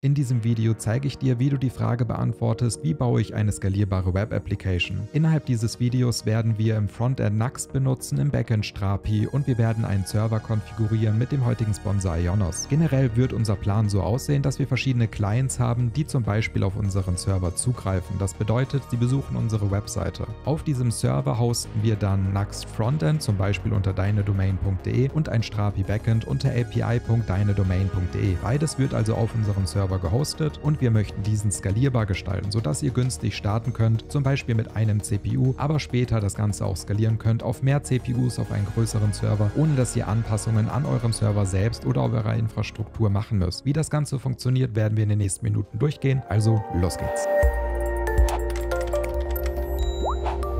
In diesem Video zeige ich dir, wie du die Frage beantwortest, wie baue ich eine skalierbare Web-Application. Innerhalb dieses Videos werden wir im Frontend Nuxt benutzen, im Backend Strapi und wir werden einen Server konfigurieren mit dem heutigen Sponsor Ionos. Generell wird unser Plan so aussehen, dass wir verschiedene Clients haben, die zum Beispiel auf unseren Server zugreifen. Das bedeutet, sie besuchen unsere Webseite. Auf diesem Server hosten wir dann Nuxt Frontend, zum Beispiel unter deinedomain.de und ein Strapi Backend unter api.deinedomain.de. Beides wird also auf unserem Server Server gehostet und wir möchten diesen skalierbar gestalten, sodass ihr günstig starten könnt, zum Beispiel mit einem CPU, aber später das Ganze auch skalieren könnt auf mehr CPUs auf einen größeren Server, ohne dass ihr Anpassungen an eurem Server selbst oder auf eurer Infrastruktur machen müsst. Wie das Ganze funktioniert, werden wir in den nächsten Minuten durchgehen, also los geht's.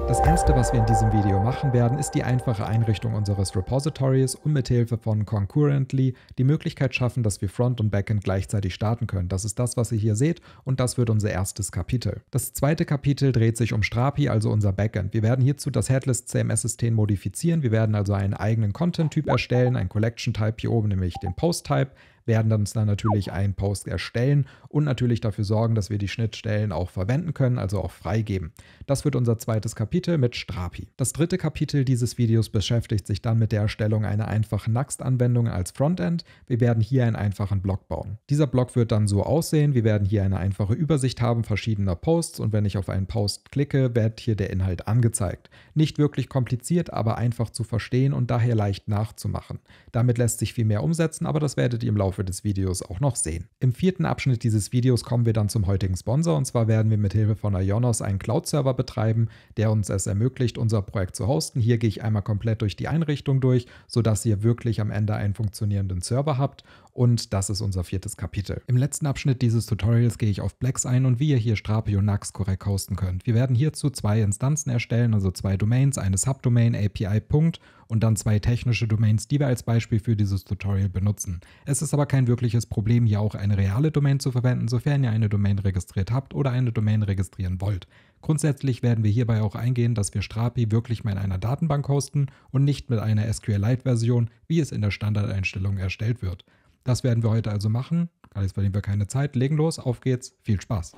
Das erste, was wir in diesem Video machen werden, ist die einfache Einrichtung unseres Repositories und mithilfe von Concurrently die Möglichkeit schaffen, dass wir Front und Backend gleichzeitig starten können. Das ist das, was ihr hier seht und das wird unser erstes Kapitel. Das zweite Kapitel dreht sich um Strapi, also unser Backend. Wir werden hierzu das Headless CMS-System modifizieren. Wir werden also einen eigenen Content-Typ erstellen, ein Collection-Type hier oben, nämlich den Post-Type, werden uns dann natürlich einen Post erstellen und natürlich dafür sorgen, dass wir die Schnittstellen auch verwenden können, also auch freigeben. Das wird unser zweites Kapitel mit Strapi. Das dritte Kapitel dieses Videos beschäftigt sich dann mit der Erstellung einer einfachen Nuxt-Anwendung als Frontend. Wir werden hier einen einfachen Block bauen. Dieser Block wird dann so aussehen. Wir werden hier eine einfache Übersicht haben verschiedener Posts und wenn ich auf einen Post klicke, wird hier der Inhalt angezeigt. Nicht wirklich kompliziert, aber einfach zu verstehen und daher leicht nachzumachen. Damit lässt sich viel mehr umsetzen, aber das werdet ihr im Laufe Laufe des Videos auch noch sehen. Im vierten Abschnitt dieses Videos kommen wir dann zum heutigen Sponsor und zwar werden wir mit Hilfe von Ionos einen Cloud-Server betreiben, der uns es ermöglicht, unser Projekt zu hosten. Hier gehe ich einmal komplett durch die Einrichtung durch, sodass ihr wirklich am Ende einen funktionierenden Server habt und das ist unser viertes Kapitel. Im letzten Abschnitt dieses Tutorials gehe ich auf Blacks ein und wie ihr hier Strapio Nux korrekt hosten könnt. Wir werden hierzu zwei Instanzen erstellen, also zwei Domains, eine Subdomain, API. und dann zwei technische Domains, die wir als Beispiel für dieses Tutorial benutzen. Es ist aber kein wirkliches Problem, hier auch eine reale Domain zu verwenden, sofern ihr eine Domain registriert habt oder eine Domain registrieren wollt. Grundsätzlich werden wir hierbei auch eingehen, dass wir Strapi wirklich mal in einer Datenbank hosten und nicht mit einer SQLite-Version, wie es in der Standardeinstellung erstellt wird. Das werden wir heute also machen. Alles, bei dem wir keine Zeit. Legen los, auf geht's. Viel Spaß.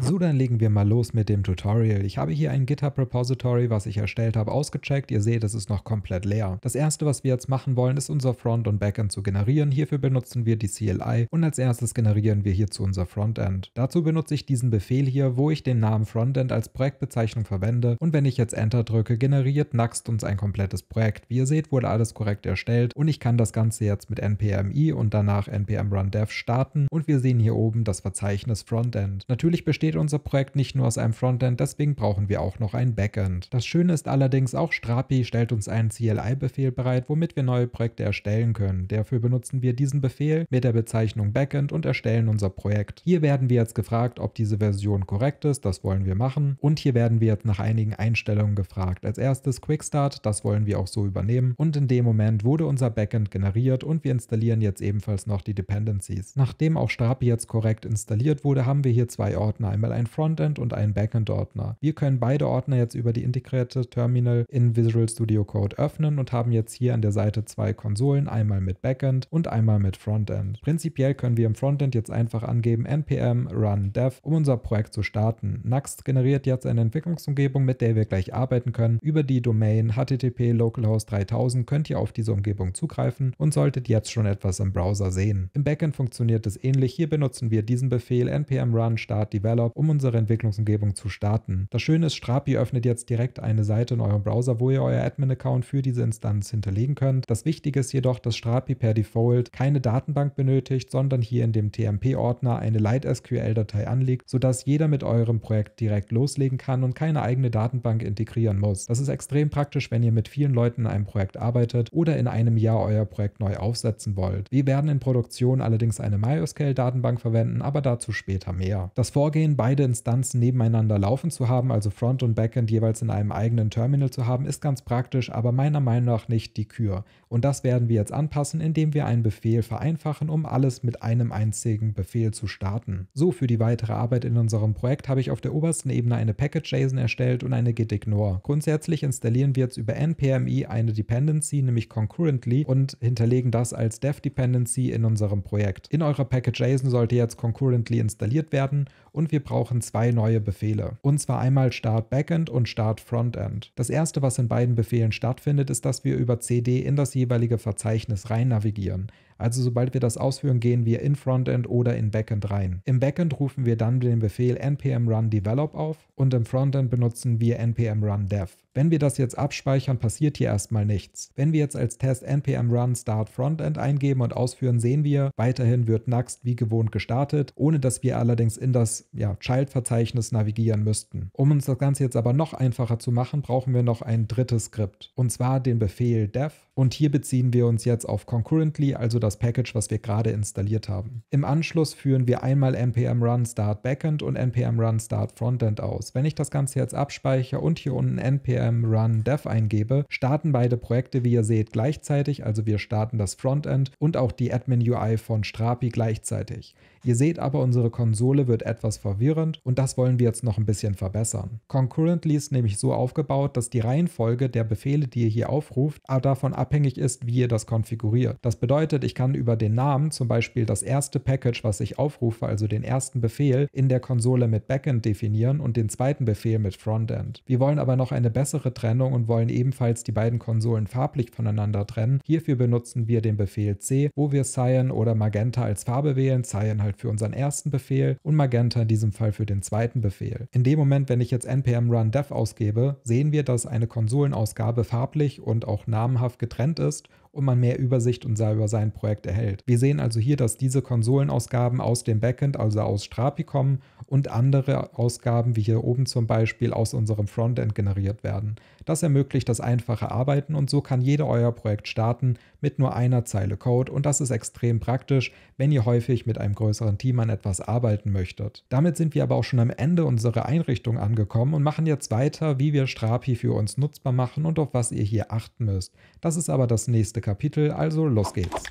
So, dann legen wir mal los mit dem Tutorial. Ich habe hier ein GitHub-Repository, was ich erstellt habe, ausgecheckt. Ihr seht, es ist noch komplett leer. Das erste, was wir jetzt machen wollen, ist unser Front- und Backend zu generieren. Hierfür benutzen wir die CLI und als erstes generieren wir hierzu unser Frontend. Dazu benutze ich diesen Befehl hier, wo ich den Namen Frontend als Projektbezeichnung verwende und wenn ich jetzt Enter drücke, generiert Nuxt uns ein komplettes Projekt. Wie ihr seht, wurde alles korrekt erstellt und ich kann das Ganze jetzt mit npmi und danach npm run dev starten und wir sehen hier oben das Verzeichnis Frontend. Natürlich besteht besteht unser Projekt nicht nur aus einem Frontend, deswegen brauchen wir auch noch ein Backend. Das Schöne ist allerdings, auch Strapi stellt uns einen CLI-Befehl bereit, womit wir neue Projekte erstellen können. Dafür benutzen wir diesen Befehl mit der Bezeichnung Backend und erstellen unser Projekt. Hier werden wir jetzt gefragt, ob diese Version korrekt ist, das wollen wir machen. Und hier werden wir jetzt nach einigen Einstellungen gefragt. Als erstes Quick Start, das wollen wir auch so übernehmen. Und in dem Moment wurde unser Backend generiert und wir installieren jetzt ebenfalls noch die Dependencies. Nachdem auch Strapi jetzt korrekt installiert wurde, haben wir hier zwei Ordner einmal ein Frontend und einen Backend-Ordner. Wir können beide Ordner jetzt über die integrierte Terminal in Visual Studio Code öffnen und haben jetzt hier an der Seite zwei Konsolen, einmal mit Backend und einmal mit Frontend. Prinzipiell können wir im Frontend jetzt einfach angeben npm run dev, um unser Projekt zu starten. Nuxt generiert jetzt eine Entwicklungsumgebung, mit der wir gleich arbeiten können. Über die Domain http localhost 3000 könnt ihr auf diese Umgebung zugreifen und solltet jetzt schon etwas im Browser sehen. Im Backend funktioniert es ähnlich. Hier benutzen wir diesen Befehl npm run start develop Urlaub, um unsere Entwicklungsumgebung zu starten. Das Schöne ist, Strapi öffnet jetzt direkt eine Seite in eurem Browser, wo ihr euer Admin-Account für diese Instanz hinterlegen könnt. Das Wichtige ist jedoch, dass Strapi per Default keine Datenbank benötigt, sondern hier in dem TMP-Ordner eine light datei anlegt, sodass jeder mit eurem Projekt direkt loslegen kann und keine eigene Datenbank integrieren muss. Das ist extrem praktisch, wenn ihr mit vielen Leuten in einem Projekt arbeitet oder in einem Jahr euer Projekt neu aufsetzen wollt. Wir werden in Produktion allerdings eine MySQL-Datenbank verwenden, aber dazu später mehr. Das Vorgehen beide Instanzen nebeneinander laufen zu haben, also Front und Backend jeweils in einem eigenen Terminal zu haben, ist ganz praktisch, aber meiner Meinung nach nicht die Kür. Und das werden wir jetzt anpassen, indem wir einen Befehl vereinfachen, um alles mit einem einzigen Befehl zu starten. So für die weitere Arbeit in unserem Projekt habe ich auf der obersten Ebene eine Package-JSON erstellt und eine gitignore. Grundsätzlich installieren wir jetzt über npmi eine Dependency, nämlich concurrently, und hinterlegen das als dev Dependency in unserem Projekt. In eurer Package-JSON sollte jetzt concurrently installiert werden und wir brauchen zwei neue Befehle. Und zwar einmal Start Backend und Start Frontend. Das erste, was in beiden Befehlen stattfindet, ist, dass wir über CD in das jeweilige Verzeichnis rein navigieren. Also sobald wir das ausführen, gehen wir in Frontend oder in Backend rein. Im Backend rufen wir dann den Befehl npm run develop auf und im Frontend benutzen wir npm run dev. Wenn wir das jetzt abspeichern, passiert hier erstmal nichts. Wenn wir jetzt als Test npm run start frontend eingeben und ausführen, sehen wir, weiterhin wird Nuxt wie gewohnt gestartet, ohne dass wir allerdings in das ja, Child-Verzeichnis navigieren müssten. Um uns das Ganze jetzt aber noch einfacher zu machen, brauchen wir noch ein drittes Skript. Und zwar den Befehl dev und hier beziehen wir uns jetzt auf Concurrently, also das Package, was wir gerade installiert haben. Im Anschluss führen wir einmal npm run start backend und npm run start frontend aus. Wenn ich das Ganze jetzt abspeichere und hier unten npm run dev eingebe, starten beide Projekte, wie ihr seht, gleichzeitig. Also wir starten das Frontend und auch die Admin UI von Strapi gleichzeitig. Ihr seht aber, unsere Konsole wird etwas verwirrend und das wollen wir jetzt noch ein bisschen verbessern. Concurrently ist nämlich so aufgebaut, dass die Reihenfolge der Befehle, die ihr hier aufruft, davon ab abhängig ist, wie ihr das konfiguriert. Das bedeutet, ich kann über den Namen zum Beispiel das erste Package, was ich aufrufe, also den ersten Befehl in der Konsole mit Backend definieren und den zweiten Befehl mit Frontend. Wir wollen aber noch eine bessere Trennung und wollen ebenfalls die beiden Konsolen farblich voneinander trennen. Hierfür benutzen wir den Befehl C, wo wir Cyan oder Magenta als Farbe wählen, Cyan halt für unseren ersten Befehl und Magenta in diesem Fall für den zweiten Befehl. In dem Moment, wenn ich jetzt npm run dev ausgebe, sehen wir, dass eine Konsolenausgabe farblich und auch namhaft getrennt getrennt ist und man mehr Übersicht und über sein Projekt erhält. Wir sehen also hier, dass diese Konsolenausgaben aus dem Backend, also aus Strapi kommen und andere Ausgaben, wie hier oben zum Beispiel, aus unserem Frontend generiert werden. Das ermöglicht das einfache Arbeiten und so kann jeder euer Projekt starten mit nur einer Zeile Code und das ist extrem praktisch, wenn ihr häufig mit einem größeren Team an etwas arbeiten möchtet. Damit sind wir aber auch schon am Ende unserer Einrichtung angekommen und machen jetzt weiter, wie wir Strapi für uns nutzbar machen und auf was ihr hier achten müsst. Das ist aber das nächste Kapitel, also los geht's.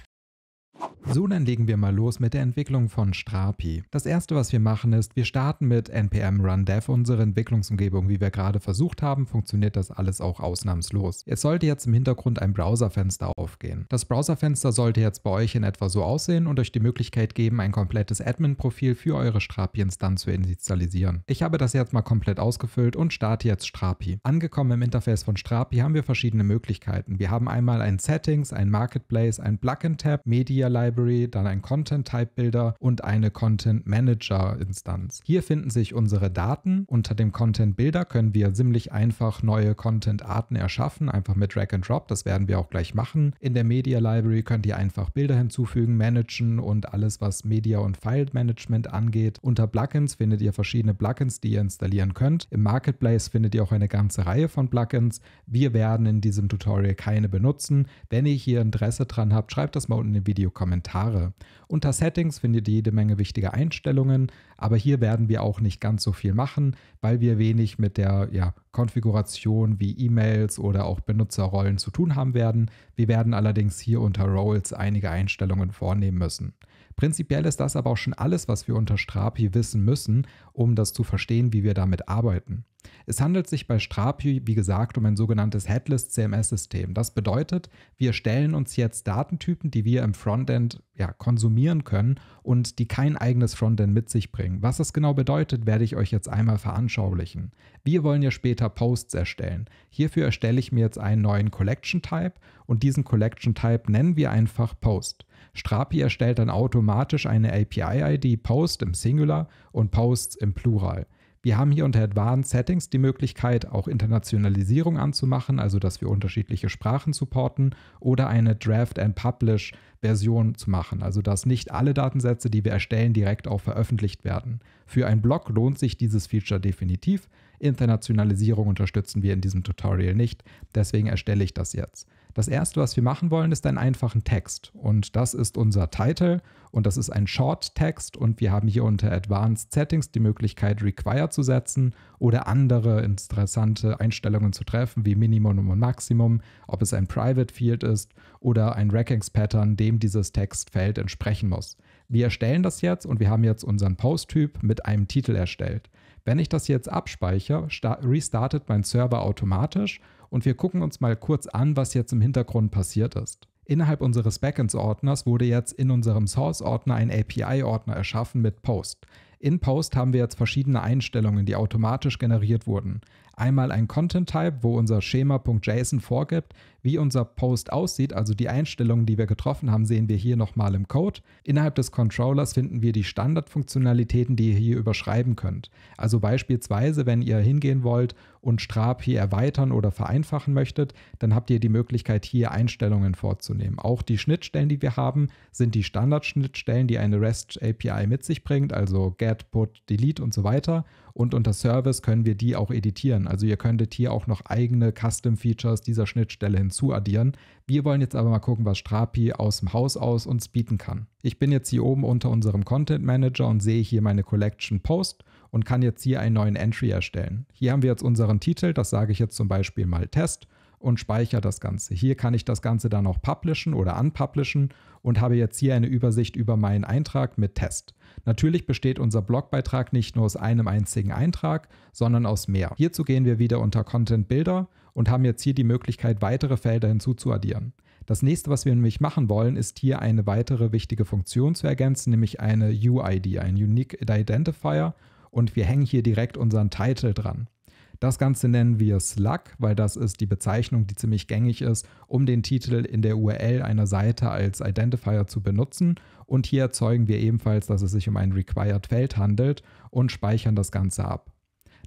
So, dann legen wir mal los mit der Entwicklung von Strapi. Das erste, was wir machen, ist, wir starten mit npm run dev unsere Entwicklungsumgebung. Wie wir gerade versucht haben, funktioniert das alles auch ausnahmslos. Es sollte jetzt im Hintergrund ein Browserfenster aufgehen. Das Browserfenster sollte jetzt bei euch in etwa so aussehen und euch die Möglichkeit geben, ein komplettes Admin-Profil für eure Strapi-Instanz zu initialisieren. Ich habe das jetzt mal komplett ausgefüllt und starte jetzt Strapi. Angekommen im Interface von Strapi haben wir verschiedene Möglichkeiten. Wir haben einmal ein Settings, ein Marketplace, ein Plugin-Tab, Media, Library, dann ein Content Type Builder und eine Content Manager Instanz. Hier finden sich unsere Daten. Unter dem Content Builder können wir ziemlich einfach neue Content Arten erschaffen, einfach mit Drag and Drop. Das werden wir auch gleich machen. In der Media Library könnt ihr einfach Bilder hinzufügen, managen und alles, was Media und File Management angeht. Unter Plugins findet ihr verschiedene Plugins, die ihr installieren könnt. Im Marketplace findet ihr auch eine ganze Reihe von Plugins. Wir werden in diesem Tutorial keine benutzen. Wenn ihr hier Interesse dran habt, schreibt das mal unten im Video Kommentare. Unter Settings findet ihr jede Menge wichtige Einstellungen, aber hier werden wir auch nicht ganz so viel machen, weil wir wenig mit der ja, Konfiguration wie E-Mails oder auch Benutzerrollen zu tun haben werden. Wir werden allerdings hier unter Roles einige Einstellungen vornehmen müssen. Prinzipiell ist das aber auch schon alles, was wir unter Strapi wissen müssen, um das zu verstehen, wie wir damit arbeiten. Es handelt sich bei Strapi, wie gesagt, um ein sogenanntes Headless CMS-System. Das bedeutet, wir stellen uns jetzt Datentypen, die wir im Frontend ja, konsumieren können und die kein eigenes Frontend mit sich bringen. Was das genau bedeutet, werde ich euch jetzt einmal veranschaulichen. Wir wollen ja später Posts erstellen. Hierfür erstelle ich mir jetzt einen neuen Collection-Type und diesen Collection-Type nennen wir einfach Post. Strapi erstellt dann automatisch eine API-ID Post im Singular und Posts im Plural. Wir haben hier unter Advanced Settings die Möglichkeit, auch Internationalisierung anzumachen, also dass wir unterschiedliche Sprachen supporten oder eine Draft and Publish Version zu machen, also dass nicht alle Datensätze, die wir erstellen, direkt auch veröffentlicht werden. Für einen Blog lohnt sich dieses Feature definitiv. Internationalisierung unterstützen wir in diesem Tutorial nicht, deswegen erstelle ich das jetzt. Das erste, was wir machen wollen, ist einen einfachen Text. Und das ist unser Title und das ist ein Short-Text. Und wir haben hier unter Advanced Settings die Möglichkeit, Require zu setzen oder andere interessante Einstellungen zu treffen, wie Minimum und Maximum, ob es ein Private Field ist oder ein rackings pattern dem dieses Textfeld entsprechen muss. Wir erstellen das jetzt und wir haben jetzt unseren Post-Typ mit einem Titel erstellt. Wenn ich das jetzt abspeichere, restartet mein Server automatisch und wir gucken uns mal kurz an, was jetzt im Hintergrund passiert ist. Innerhalb unseres Backends-Ordners wurde jetzt in unserem Source-Ordner ein API-Ordner erschaffen mit Post. In Post haben wir jetzt verschiedene Einstellungen, die automatisch generiert wurden. Einmal ein Content-Type, wo unser Schema.json vorgibt, wie unser Post aussieht, also die Einstellungen, die wir getroffen haben, sehen wir hier nochmal im Code. Innerhalb des Controllers finden wir die Standardfunktionalitäten, die ihr hier überschreiben könnt. Also beispielsweise, wenn ihr hingehen wollt und Strap hier erweitern oder vereinfachen möchtet, dann habt ihr die Möglichkeit, hier Einstellungen vorzunehmen. Auch die Schnittstellen, die wir haben, sind die Standardschnittstellen, die eine REST API mit sich bringt, also get, put, delete und so weiter. Und unter Service können wir die auch editieren. Also ihr könntet hier auch noch eigene Custom-Features dieser Schnittstelle hinzuaddieren. Wir wollen jetzt aber mal gucken, was Strapi aus dem Haus aus uns bieten kann. Ich bin jetzt hier oben unter unserem Content Manager und sehe hier meine Collection Post und kann jetzt hier einen neuen Entry erstellen. Hier haben wir jetzt unseren Titel, das sage ich jetzt zum Beispiel mal Test und speichere das Ganze. Hier kann ich das Ganze dann auch publishen oder unpublishen und habe jetzt hier eine Übersicht über meinen Eintrag mit Test. Natürlich besteht unser Blogbeitrag nicht nur aus einem einzigen Eintrag, sondern aus mehr. Hierzu gehen wir wieder unter Content Builder und haben jetzt hier die Möglichkeit, weitere Felder hinzuzuaddieren. Das nächste, was wir nämlich machen wollen, ist hier eine weitere wichtige Funktion zu ergänzen, nämlich eine UID, ein Unique Identifier. Und wir hängen hier direkt unseren Title dran. Das Ganze nennen wir Slug, weil das ist die Bezeichnung, die ziemlich gängig ist, um den Titel in der URL einer Seite als Identifier zu benutzen. Und hier erzeugen wir ebenfalls, dass es sich um ein Required-Feld handelt und speichern das Ganze ab.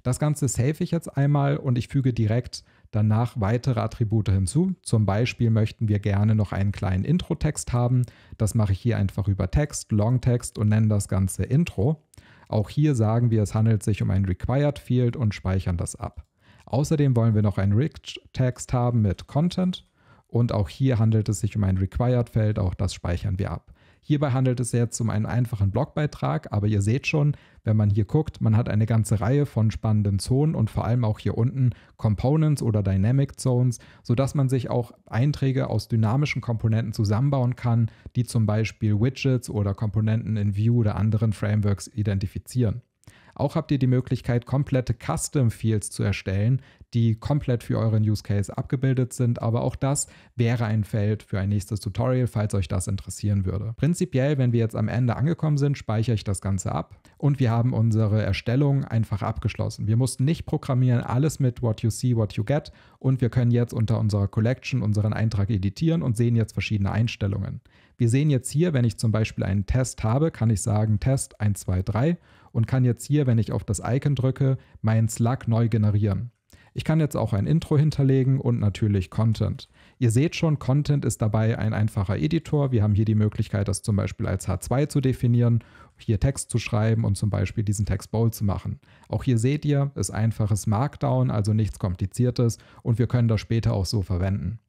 Das Ganze save ich jetzt einmal und ich füge direkt danach weitere Attribute hinzu. Zum Beispiel möchten wir gerne noch einen kleinen Intro-Text haben. Das mache ich hier einfach über Text, Long-Text und nenne das Ganze Intro. Auch hier sagen wir, es handelt sich um ein Required Field und speichern das ab. Außerdem wollen wir noch einen Rich Text haben mit Content und auch hier handelt es sich um ein Required Feld, auch das speichern wir ab. Hierbei handelt es jetzt um einen einfachen Blogbeitrag, aber ihr seht schon, wenn man hier guckt, man hat eine ganze Reihe von spannenden Zonen und vor allem auch hier unten Components oder Dynamic Zones, sodass man sich auch Einträge aus dynamischen Komponenten zusammenbauen kann, die zum Beispiel Widgets oder Komponenten in Vue oder anderen Frameworks identifizieren. Auch habt ihr die Möglichkeit, komplette Custom-Fields zu erstellen, die komplett für euren Use Case abgebildet sind, aber auch das wäre ein Feld für ein nächstes Tutorial, falls euch das interessieren würde. Prinzipiell, wenn wir jetzt am Ende angekommen sind, speichere ich das Ganze ab und wir haben unsere Erstellung einfach abgeschlossen. Wir mussten nicht programmieren, alles mit what you see, what you get und wir können jetzt unter unserer Collection unseren Eintrag editieren und sehen jetzt verschiedene Einstellungen. Wir sehen jetzt hier, wenn ich zum Beispiel einen Test habe, kann ich sagen Test 1, 2, 3 und kann jetzt hier, wenn ich auf das Icon drücke, meinen Slug neu generieren. Ich kann jetzt auch ein Intro hinterlegen und natürlich Content. Ihr seht schon, Content ist dabei ein einfacher Editor. Wir haben hier die Möglichkeit, das zum Beispiel als H2 zu definieren, hier Text zu schreiben und zum Beispiel diesen Text bold zu machen. Auch hier seht ihr, ist einfaches Markdown, also nichts Kompliziertes und wir können das später auch so verwenden.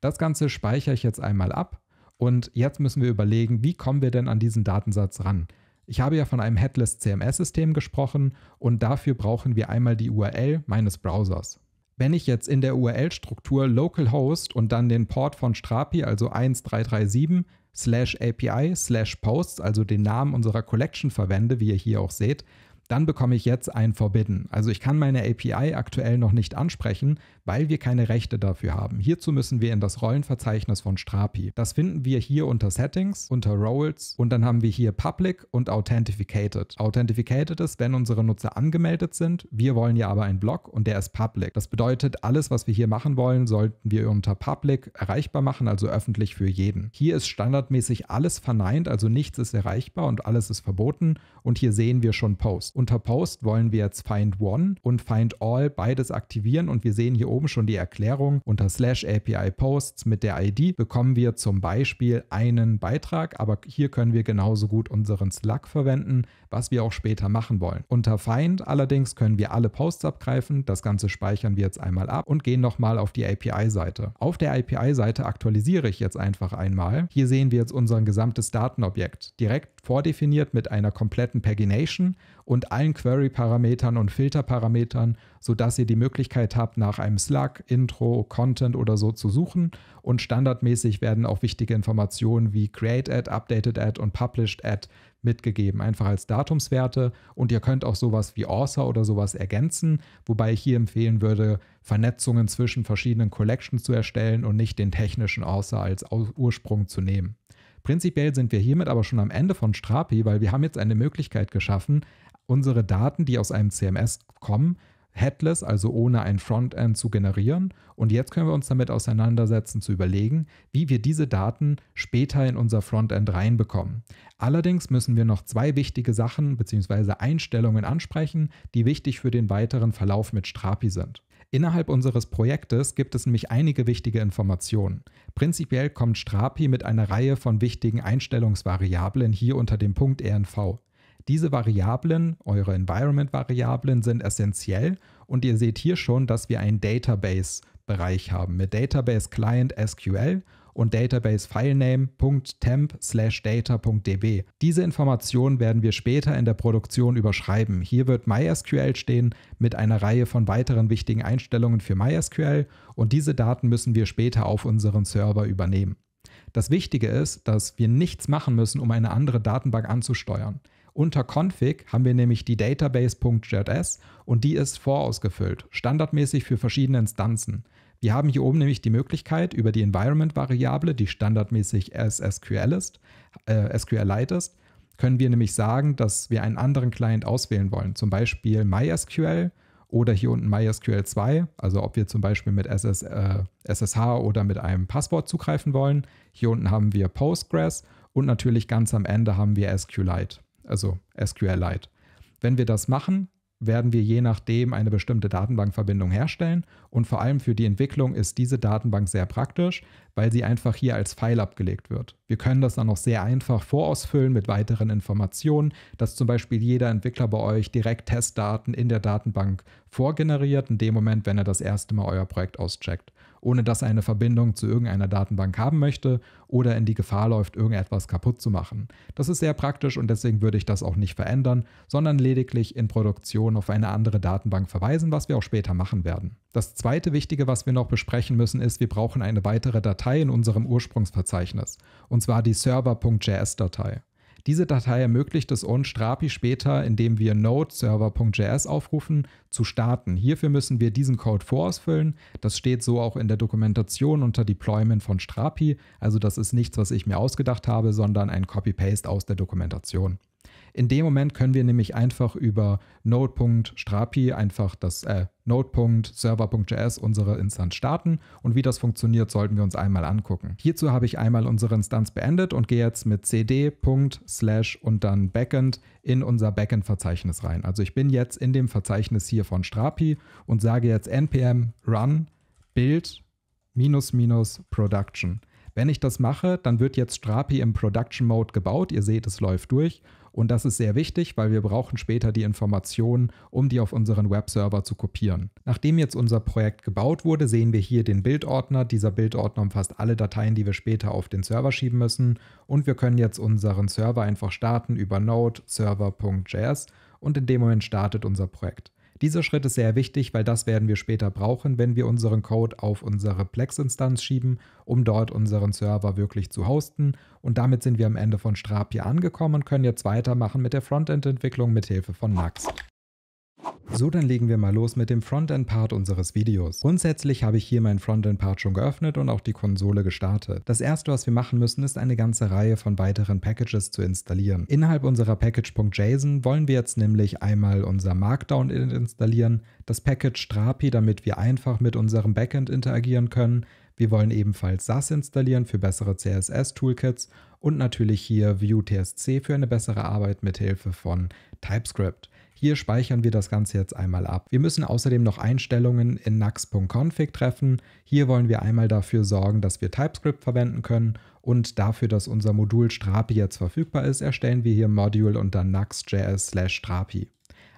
Das Ganze speichere ich jetzt einmal ab und jetzt müssen wir überlegen, wie kommen wir denn an diesen Datensatz ran? Ich habe ja von einem Headless CMS-System gesprochen und dafür brauchen wir einmal die URL meines Browsers. Wenn ich jetzt in der URL-Struktur localhost und dann den Port von Strapi, also 1337, slash API, slash Posts, also den Namen unserer Collection verwende, wie ihr hier auch seht, dann bekomme ich jetzt ein Forbidden. Also ich kann meine API aktuell noch nicht ansprechen, weil wir keine Rechte dafür haben. Hierzu müssen wir in das Rollenverzeichnis von Strapi. Das finden wir hier unter Settings, unter Roles und dann haben wir hier Public und Authenticated. Authenticated ist, wenn unsere Nutzer angemeldet sind. Wir wollen ja aber einen Blog und der ist Public. Das bedeutet, alles, was wir hier machen wollen, sollten wir unter Public erreichbar machen, also öffentlich für jeden. Hier ist standardmäßig alles verneint, also nichts ist erreichbar und alles ist verboten und hier sehen wir schon Post. Unter Post wollen wir jetzt Find One und Find All beides aktivieren und wir sehen hier oben schon die Erklärung. Unter slash API Posts mit der ID bekommen wir zum Beispiel einen Beitrag, aber hier können wir genauso gut unseren Slack verwenden, was wir auch später machen wollen. Unter Find allerdings können wir alle Posts abgreifen. Das Ganze speichern wir jetzt einmal ab und gehen nochmal auf die API-Seite. Auf der API-Seite aktualisiere ich jetzt einfach einmal. Hier sehen wir jetzt unser gesamtes Datenobjekt direkt vordefiniert mit einer kompletten Pagination und allen Query-Parametern und Filterparametern, sodass ihr die Möglichkeit habt, nach einem Slug, Intro, Content oder so zu suchen. Und standardmäßig werden auch wichtige Informationen wie Create Ad, Updated Ad und Published Ad mitgegeben, einfach als Datumswerte. Und ihr könnt auch sowas wie Author oder sowas ergänzen, wobei ich hier empfehlen würde, Vernetzungen zwischen verschiedenen Collections zu erstellen und nicht den technischen Author als Ursprung zu nehmen. Prinzipiell sind wir hiermit aber schon am Ende von Strapi, weil wir haben jetzt eine Möglichkeit geschaffen, unsere Daten, die aus einem CMS kommen, headless, also ohne ein Frontend zu generieren. Und jetzt können wir uns damit auseinandersetzen, zu überlegen, wie wir diese Daten später in unser Frontend reinbekommen. Allerdings müssen wir noch zwei wichtige Sachen bzw. Einstellungen ansprechen, die wichtig für den weiteren Verlauf mit Strapi sind. Innerhalb unseres Projektes gibt es nämlich einige wichtige Informationen. Prinzipiell kommt Strapi mit einer Reihe von wichtigen Einstellungsvariablen hier unter dem Punkt RNV. Diese Variablen, eure Environment-Variablen, sind essentiell und ihr seht hier schon, dass wir einen Database-Bereich haben mit Database Client SQL und Database Filename.temp slash data.db. Diese Informationen werden wir später in der Produktion überschreiben. Hier wird MySQL stehen mit einer Reihe von weiteren wichtigen Einstellungen für MySQL und diese Daten müssen wir später auf unseren Server übernehmen. Das Wichtige ist, dass wir nichts machen müssen, um eine andere Datenbank anzusteuern. Unter Config haben wir nämlich die Database.js und die ist vorausgefüllt, standardmäßig für verschiedene Instanzen. Wir haben hier oben nämlich die Möglichkeit, über die Environment-Variable, die standardmäßig as SQL ist, äh, SQLite ist, können wir nämlich sagen, dass wir einen anderen Client auswählen wollen, zum Beispiel MySQL oder hier unten MySQL 2, also ob wir zum Beispiel mit SS, äh, SSH oder mit einem Passwort zugreifen wollen. Hier unten haben wir Postgres und natürlich ganz am Ende haben wir SQLite also SQLite. Wenn wir das machen, werden wir je nachdem eine bestimmte Datenbankverbindung herstellen und vor allem für die Entwicklung ist diese Datenbank sehr praktisch, weil sie einfach hier als File abgelegt wird. Wir können das dann auch sehr einfach vorausfüllen mit weiteren Informationen, dass zum Beispiel jeder Entwickler bei euch direkt Testdaten in der Datenbank vorgeneriert, in dem Moment, wenn er das erste Mal euer Projekt auscheckt ohne dass er eine Verbindung zu irgendeiner Datenbank haben möchte oder in die Gefahr läuft, irgendetwas kaputt zu machen. Das ist sehr praktisch und deswegen würde ich das auch nicht verändern, sondern lediglich in Produktion auf eine andere Datenbank verweisen, was wir auch später machen werden. Das zweite Wichtige, was wir noch besprechen müssen, ist, wir brauchen eine weitere Datei in unserem Ursprungsverzeichnis, und zwar die server.js-Datei. Diese Datei ermöglicht es uns, Strapi später, indem wir node-server.js aufrufen, zu starten. Hierfür müssen wir diesen Code vorausfüllen. Das steht so auch in der Dokumentation unter Deployment von Strapi. Also das ist nichts, was ich mir ausgedacht habe, sondern ein Copy-Paste aus der Dokumentation. In dem Moment können wir nämlich einfach über node.strapi einfach das äh, node.server.js unsere Instanz starten und wie das funktioniert, sollten wir uns einmal angucken. Hierzu habe ich einmal unsere Instanz beendet und gehe jetzt mit cd. slash und dann backend in unser Backend-Verzeichnis rein. Also ich bin jetzt in dem Verzeichnis hier von Strapi und sage jetzt npm run build minus minus production. Wenn ich das mache, dann wird jetzt Strapi im Production Mode gebaut. Ihr seht, es läuft durch und das ist sehr wichtig, weil wir brauchen später die Informationen, um die auf unseren Webserver zu kopieren. Nachdem jetzt unser Projekt gebaut wurde, sehen wir hier den Bildordner. Dieser Bildordner umfasst alle Dateien, die wir später auf den Server schieben müssen. Und wir können jetzt unseren Server einfach starten über node server.js und in dem Moment startet unser Projekt. Dieser Schritt ist sehr wichtig, weil das werden wir später brauchen, wenn wir unseren Code auf unsere Plex-Instanz schieben, um dort unseren Server wirklich zu hosten. Und damit sind wir am Ende von Strap hier angekommen und können jetzt weitermachen mit der Frontend-Entwicklung mit Hilfe von Nuxt. So, dann legen wir mal los mit dem Frontend-Part unseres Videos. Grundsätzlich habe ich hier meinen Frontend-Part schon geöffnet und auch die Konsole gestartet. Das erste, was wir machen müssen, ist eine ganze Reihe von weiteren Packages zu installieren. Innerhalb unserer Package.json wollen wir jetzt nämlich einmal unser Markdown installieren, das Package Strapi, damit wir einfach mit unserem Backend interagieren können, wir wollen ebenfalls SAS installieren für bessere CSS-Toolkits und natürlich hier Vue.tsc für eine bessere Arbeit mit Hilfe von TypeScript. Hier speichern wir das Ganze jetzt einmal ab. Wir müssen außerdem noch Einstellungen in nux.config treffen. Hier wollen wir einmal dafür sorgen, dass wir TypeScript verwenden können und dafür, dass unser Modul Strapi jetzt verfügbar ist, erstellen wir hier Module und dann nux.js Strapi.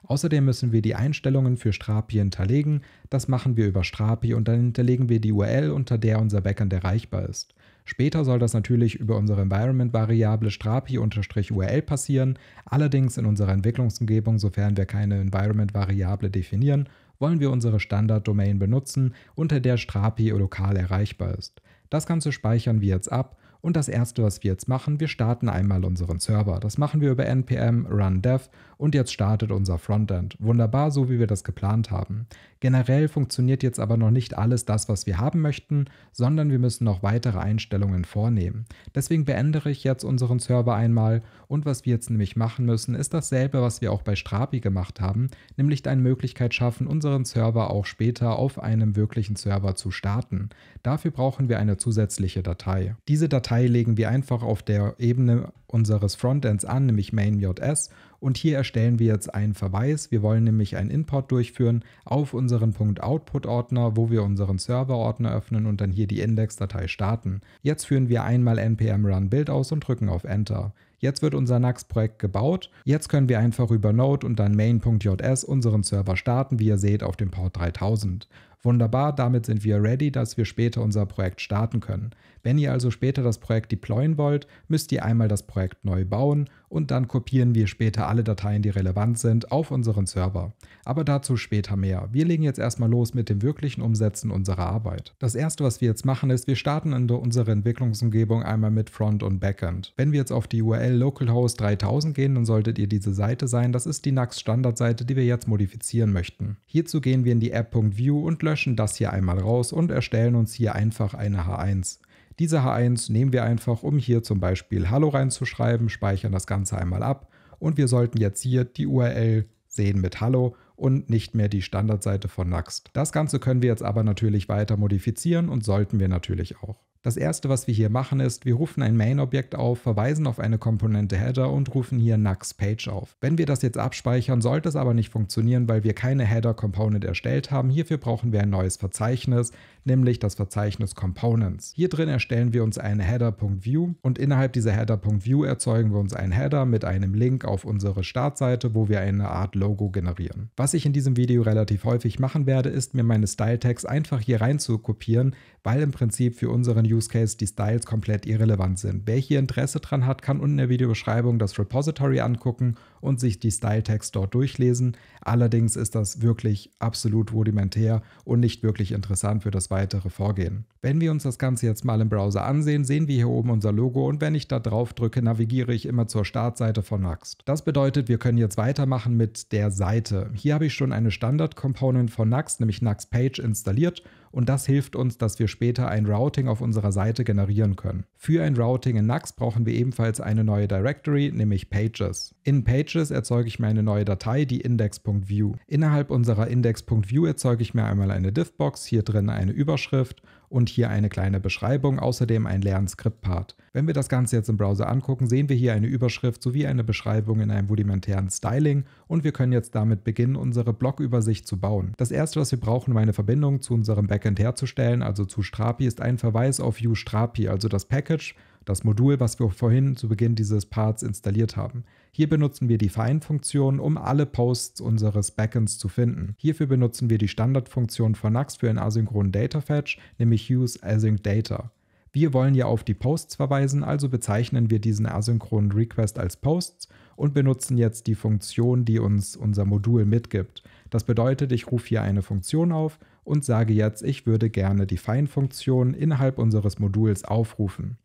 Außerdem müssen wir die Einstellungen für Strapi hinterlegen. Das machen wir über Strapi und dann hinterlegen wir die URL, unter der unser Backend erreichbar ist. Später soll das natürlich über unsere Environment-Variable strapi-url passieren. Allerdings in unserer Entwicklungsumgebung, sofern wir keine Environment-Variable definieren, wollen wir unsere Standard-Domain benutzen, unter der Strapi lokal erreichbar ist. Das Ganze speichern wir jetzt ab und das erste, was wir jetzt machen, wir starten einmal unseren Server. Das machen wir über npm run dev und jetzt startet unser Frontend. Wunderbar, so wie wir das geplant haben. Generell funktioniert jetzt aber noch nicht alles das, was wir haben möchten, sondern wir müssen noch weitere Einstellungen vornehmen. Deswegen beendere ich jetzt unseren Server einmal und was wir jetzt nämlich machen müssen, ist dasselbe, was wir auch bei Strapi gemacht haben, nämlich eine Möglichkeit schaffen, unseren Server auch später auf einem wirklichen Server zu starten. Dafür brauchen wir eine zusätzliche Datei. Diese Datei legen wir einfach auf der Ebene unseres Frontends an, nämlich main.js und hier erstellen wir jetzt einen Verweis. Wir wollen nämlich einen Import durchführen auf unseren Punkt .output-Ordner, wo wir unseren Server-Ordner öffnen und dann hier die Index-Datei starten. Jetzt führen wir einmal npm run build aus und drücken auf Enter. Jetzt wird unser NAX-Projekt gebaut. Jetzt können wir einfach über Node und dann main.js unseren Server starten, wie ihr seht, auf dem Port 3000. Wunderbar, damit sind wir ready, dass wir später unser Projekt starten können. Wenn ihr also später das Projekt deployen wollt, müsst ihr einmal das Projekt neu bauen und dann kopieren wir später alle Dateien, die relevant sind, auf unseren Server. Aber dazu später mehr. Wir legen jetzt erstmal los mit dem wirklichen Umsetzen unserer Arbeit. Das erste, was wir jetzt machen, ist, wir starten in unserer Entwicklungsumgebung einmal mit Front und Backend. Wenn wir jetzt auf die URL localhost 3000 gehen, dann solltet ihr diese Seite sein. Das ist die NAX Standardseite, die wir jetzt modifizieren möchten. Hierzu gehen wir in die app.view und löschen das hier einmal raus und erstellen uns hier einfach eine H1. Diese H1 nehmen wir einfach, um hier zum Beispiel Hallo reinzuschreiben, speichern das Ganze einmal ab und wir sollten jetzt hier die URL sehen mit Hallo und nicht mehr die Standardseite von Nuxt. Das Ganze können wir jetzt aber natürlich weiter modifizieren und sollten wir natürlich auch. Das erste, was wir hier machen, ist, wir rufen ein Main-Objekt auf, verweisen auf eine Komponente Header und rufen hier Nux Page auf. Wenn wir das jetzt abspeichern, sollte es aber nicht funktionieren, weil wir keine Header-Component erstellt haben. Hierfür brauchen wir ein neues Verzeichnis nämlich das Verzeichnis Components. Hier drin erstellen wir uns eine Header.view und innerhalb dieser Header.view erzeugen wir uns einen Header mit einem Link auf unsere Startseite, wo wir eine Art Logo generieren. Was ich in diesem Video relativ häufig machen werde, ist mir meine Style Tags einfach hier rein zu kopieren, weil im Prinzip für unseren Use Case die Styles komplett irrelevant sind. Wer hier Interesse dran hat, kann unten in der Videobeschreibung das Repository angucken und sich die Style Tags dort durchlesen. Allerdings ist das wirklich absolut rudimentär und nicht wirklich interessant für das weitere Vorgehen. Wenn wir uns das Ganze jetzt mal im Browser ansehen, sehen wir hier oben unser Logo und wenn ich da drauf drücke, navigiere ich immer zur Startseite von Nuxt. Das bedeutet, wir können jetzt weitermachen mit der Seite. Hier habe ich schon eine Standard-Component von Nuxt, nämlich Nuxt Page, installiert und das hilft uns, dass wir später ein Routing auf unserer Seite generieren können. Für ein Routing in Nuxt brauchen wir ebenfalls eine neue Directory, nämlich Pages. In Pages erzeuge ich mir eine neue Datei, die index.view. Innerhalb unserer index.view erzeuge ich mir einmal eine Diffbox, hier drin eine Überschrift und hier eine kleine Beschreibung, außerdem ein leeren Skript-Part. Wenn wir das Ganze jetzt im Browser angucken, sehen wir hier eine Überschrift sowie eine Beschreibung in einem rudimentären Styling und wir können jetzt damit beginnen, unsere Blogübersicht zu bauen. Das erste, was wir brauchen, um eine Verbindung zu unserem Backend herzustellen, also zu Strapi, ist ein Verweis auf UStrapi, also das Package, das Modul, was wir vorhin zu Beginn dieses Parts installiert haben. Hier benutzen wir die Find-Funktion, um alle Posts unseres Backends zu finden. Hierfür benutzen wir die Standardfunktion von Nux für einen asynchronen Data Fetch, nämlich use async data. Wir wollen ja auf die Posts verweisen, also bezeichnen wir diesen asynchronen Request als Posts und benutzen jetzt die Funktion, die uns unser Modul mitgibt. Das bedeutet, ich rufe hier eine Funktion auf und sage jetzt, ich würde gerne die Find-Funktion innerhalb unseres Moduls aufrufen.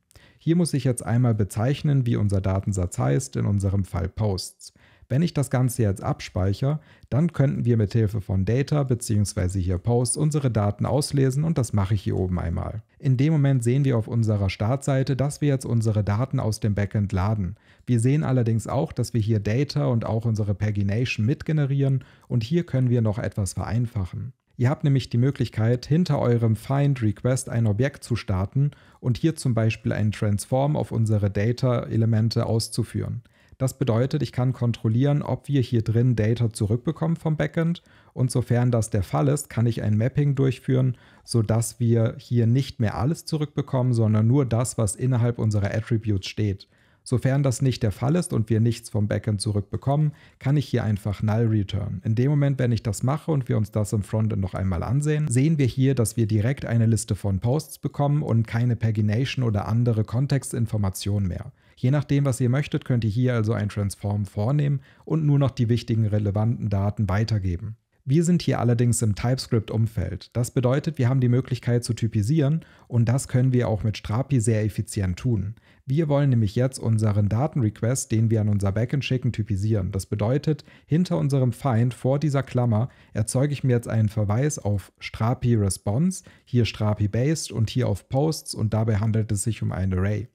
Hier muss ich jetzt einmal bezeichnen, wie unser Datensatz heißt, in unserem Fall Posts. Wenn ich das Ganze jetzt abspeichere, dann könnten wir mit Hilfe von Data bzw. hier Post unsere Daten auslesen und das mache ich hier oben einmal. In dem Moment sehen wir auf unserer Startseite, dass wir jetzt unsere Daten aus dem Backend laden. Wir sehen allerdings auch, dass wir hier Data und auch unsere Pagination mitgenerieren und hier können wir noch etwas vereinfachen. Ihr habt nämlich die Möglichkeit, hinter eurem Find Request ein Objekt zu starten und hier zum Beispiel einen Transform auf unsere Data-Elemente auszuführen. Das bedeutet, ich kann kontrollieren, ob wir hier drin Data zurückbekommen vom Backend und sofern das der Fall ist, kann ich ein Mapping durchführen, sodass wir hier nicht mehr alles zurückbekommen, sondern nur das, was innerhalb unserer Attributes steht. Sofern das nicht der Fall ist und wir nichts vom Backend zurückbekommen, kann ich hier einfach null return. In dem Moment, wenn ich das mache und wir uns das im Frontend noch einmal ansehen, sehen wir hier, dass wir direkt eine Liste von Posts bekommen und keine Pagination oder andere Kontextinformationen mehr. Je nachdem, was ihr möchtet, könnt ihr hier also ein Transform vornehmen und nur noch die wichtigen relevanten Daten weitergeben. Wir sind hier allerdings im TypeScript-Umfeld. Das bedeutet, wir haben die Möglichkeit zu typisieren und das können wir auch mit Strapi sehr effizient tun. Wir wollen nämlich jetzt unseren Datenrequest, den wir an unser Backend schicken, typisieren. Das bedeutet, hinter unserem Find, vor dieser Klammer, erzeuge ich mir jetzt einen Verweis auf Strapi Response, hier Strapi Based und hier auf Posts und dabei handelt es sich um ein Array.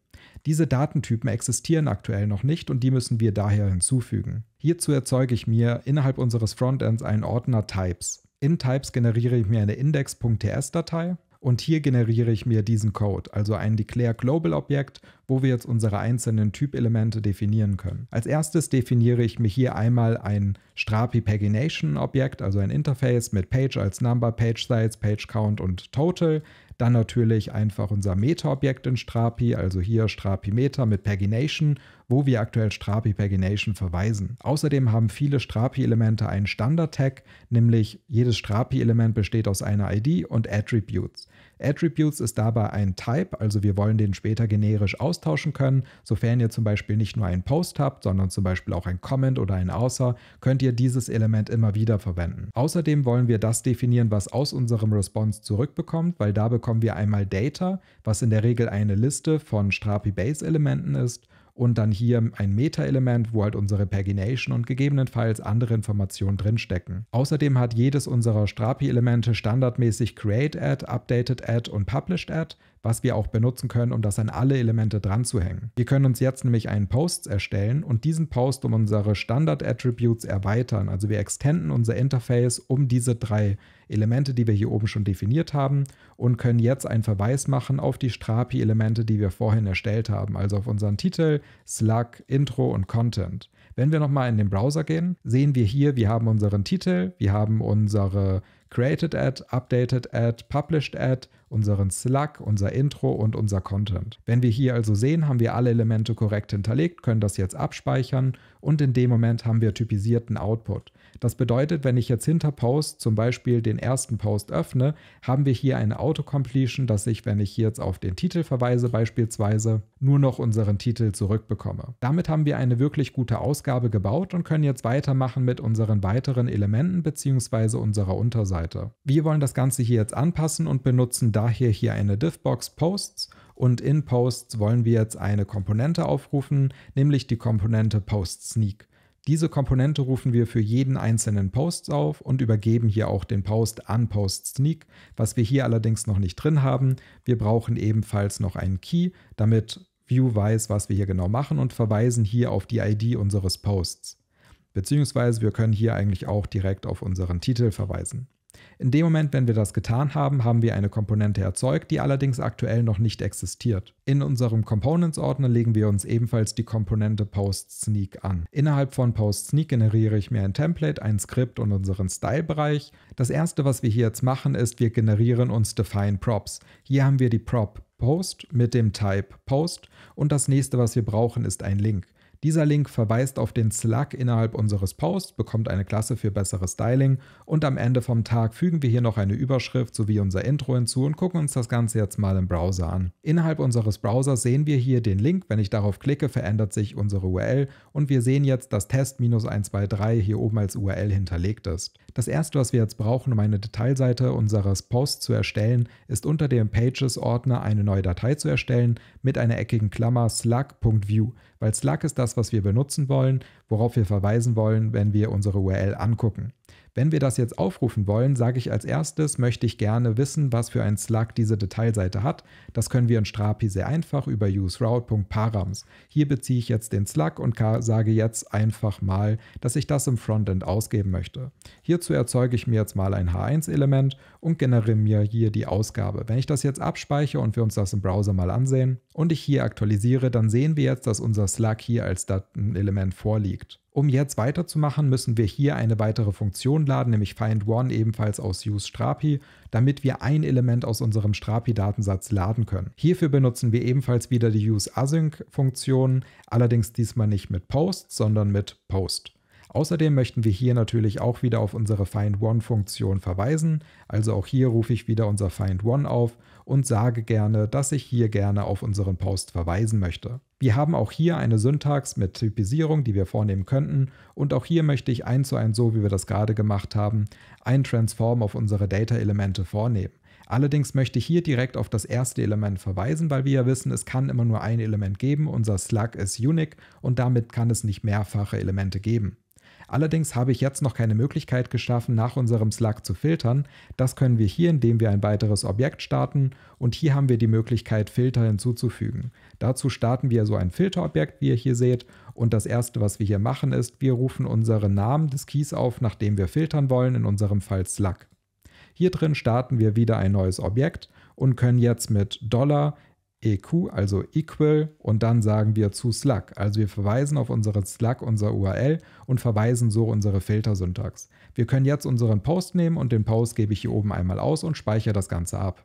Diese Datentypen existieren aktuell noch nicht und die müssen wir daher hinzufügen. Hierzu erzeuge ich mir innerhalb unseres Frontends einen Ordner Types. In Types generiere ich mir eine index.ts-Datei und hier generiere ich mir diesen Code, also ein Declare Global Objekt, wo wir jetzt unsere einzelnen Typelemente definieren können. Als erstes definiere ich mir hier einmal ein Strapi Pagination Objekt, also ein Interface mit Page als Number, Page Size, Page Count und Total. Dann natürlich einfach unser Meta-Objekt in Strapi, also hier Strapi Meta mit Pagination, wo wir aktuell Strapi Pagination verweisen. Außerdem haben viele Strapi-Elemente einen Standard-Tag, nämlich jedes Strapi-Element besteht aus einer ID und Attributes. Attributes ist dabei ein Type, also wir wollen den später generisch austauschen können. Sofern ihr zum Beispiel nicht nur einen Post habt, sondern zum Beispiel auch ein Comment oder ein Außer, könnt ihr dieses Element immer wieder verwenden. Außerdem wollen wir das definieren, was aus unserem Response zurückbekommt, weil da bekommt bekommen wir einmal Data, was in der Regel eine Liste von Strapi-Base-Elementen ist und dann hier ein Meta-Element, wo halt unsere Pagination und gegebenenfalls andere Informationen drinstecken. Außerdem hat jedes unserer Strapi-Elemente standardmäßig create add updated add und published add was wir auch benutzen können, um das an alle Elemente dran zu hängen. Wir können uns jetzt nämlich einen Post erstellen und diesen Post um unsere Standard-Attributes erweitern. Also wir extenden unser Interface um diese drei Elemente, die wir hier oben schon definiert haben und können jetzt einen Verweis machen auf die Strapi-Elemente, die wir vorhin erstellt haben, also auf unseren Titel, Slug, Intro und Content. Wenn wir nochmal in den Browser gehen, sehen wir hier, wir haben unseren Titel, wir haben unsere Created Ad, Updated Ad, Published Ad, unseren Slack, unser Intro und unser Content. Wenn wir hier also sehen, haben wir alle Elemente korrekt hinterlegt, können das jetzt abspeichern und in dem Moment haben wir typisierten Output. Das bedeutet, wenn ich jetzt hinter Post zum Beispiel den ersten Post öffne, haben wir hier eine Autocompletion, dass ich, wenn ich jetzt auf den Titel verweise beispielsweise, nur noch unseren Titel zurückbekomme. Damit haben wir eine wirklich gute Ausgabe gebaut und können jetzt weitermachen mit unseren weiteren Elementen bzw. unserer Unterseite. Wir wollen das Ganze hier jetzt anpassen und benutzen daher hier eine Divbox Posts und in Posts wollen wir jetzt eine Komponente aufrufen, nämlich die Komponente Post Sneak. Diese Komponente rufen wir für jeden einzelnen Post auf und übergeben hier auch den Post an Post Sneak, was wir hier allerdings noch nicht drin haben. Wir brauchen ebenfalls noch einen Key, damit View weiß, was wir hier genau machen und verweisen hier auf die ID unseres Posts. Beziehungsweise wir können hier eigentlich auch direkt auf unseren Titel verweisen. In dem Moment, wenn wir das getan haben, haben wir eine Komponente erzeugt, die allerdings aktuell noch nicht existiert. In unserem Components-Ordner legen wir uns ebenfalls die Komponente PostSneak an. Innerhalb von PostSneak generiere ich mir ein Template, ein Skript und unseren Style-Bereich. Das erste, was wir hier jetzt machen, ist, wir generieren uns Define Props. Hier haben wir die Prop Post mit dem Type Post und das nächste, was wir brauchen, ist ein Link. Dieser Link verweist auf den Slack innerhalb unseres Posts, bekommt eine Klasse für besseres Styling und am Ende vom Tag fügen wir hier noch eine Überschrift sowie unser Intro hinzu und gucken uns das Ganze jetzt mal im Browser an. Innerhalb unseres Browsers sehen wir hier den Link. Wenn ich darauf klicke, verändert sich unsere URL und wir sehen jetzt, dass test-123 hier oben als URL hinterlegt ist. Das erste, was wir jetzt brauchen, um eine Detailseite unseres Posts zu erstellen, ist unter dem Pages-Ordner eine neue Datei zu erstellen mit einer eckigen Klammer slack.view weil Slack ist das, was wir benutzen wollen, worauf wir verweisen wollen, wenn wir unsere URL angucken. Wenn wir das jetzt aufrufen wollen, sage ich als erstes, möchte ich gerne wissen, was für ein Slug diese Detailseite hat. Das können wir in Strapi sehr einfach über useRoute.params. Hier beziehe ich jetzt den Slug und sage jetzt einfach mal, dass ich das im Frontend ausgeben möchte. Hierzu erzeuge ich mir jetzt mal ein H1-Element und generiere mir hier die Ausgabe. Wenn ich das jetzt abspeichere und wir uns das im Browser mal ansehen und ich hier aktualisiere, dann sehen wir jetzt, dass unser Slug hier als Datenelement vorliegt. Um jetzt weiterzumachen, müssen wir hier eine weitere Funktion laden, nämlich find1 ebenfalls aus useStrapi, damit wir ein Element aus unserem Strapi-Datensatz laden können. Hierfür benutzen wir ebenfalls wieder die useAsync-Funktion, allerdings diesmal nicht mit post, sondern mit post. Außerdem möchten wir hier natürlich auch wieder auf unsere find1-Funktion verweisen, also auch hier rufe ich wieder unser find1 auf und sage gerne, dass ich hier gerne auf unseren Post verweisen möchte. Wir haben auch hier eine Syntax mit Typisierung, die wir vornehmen könnten und auch hier möchte ich eins zu eins, so wie wir das gerade gemacht haben, ein Transform auf unsere Data-Elemente vornehmen. Allerdings möchte ich hier direkt auf das erste Element verweisen, weil wir ja wissen, es kann immer nur ein Element geben. Unser Slug ist unique und damit kann es nicht mehrfache Elemente geben. Allerdings habe ich jetzt noch keine Möglichkeit geschaffen, nach unserem Slug zu filtern. Das können wir hier, indem wir ein weiteres Objekt starten und hier haben wir die Möglichkeit, Filter hinzuzufügen. Dazu starten wir so ein Filterobjekt, wie ihr hier seht und das erste, was wir hier machen, ist, wir rufen unseren Namen des Keys auf, nachdem wir filtern wollen, in unserem Fall Slug. Hier drin starten wir wieder ein neues Objekt und können jetzt mit Dollar EQ, also Equal, und dann sagen wir zu Slack. Also wir verweisen auf unsere Slack, unser URL und verweisen so unsere Filtersyntax. Wir können jetzt unseren Post nehmen und den Post gebe ich hier oben einmal aus und speichere das Ganze ab.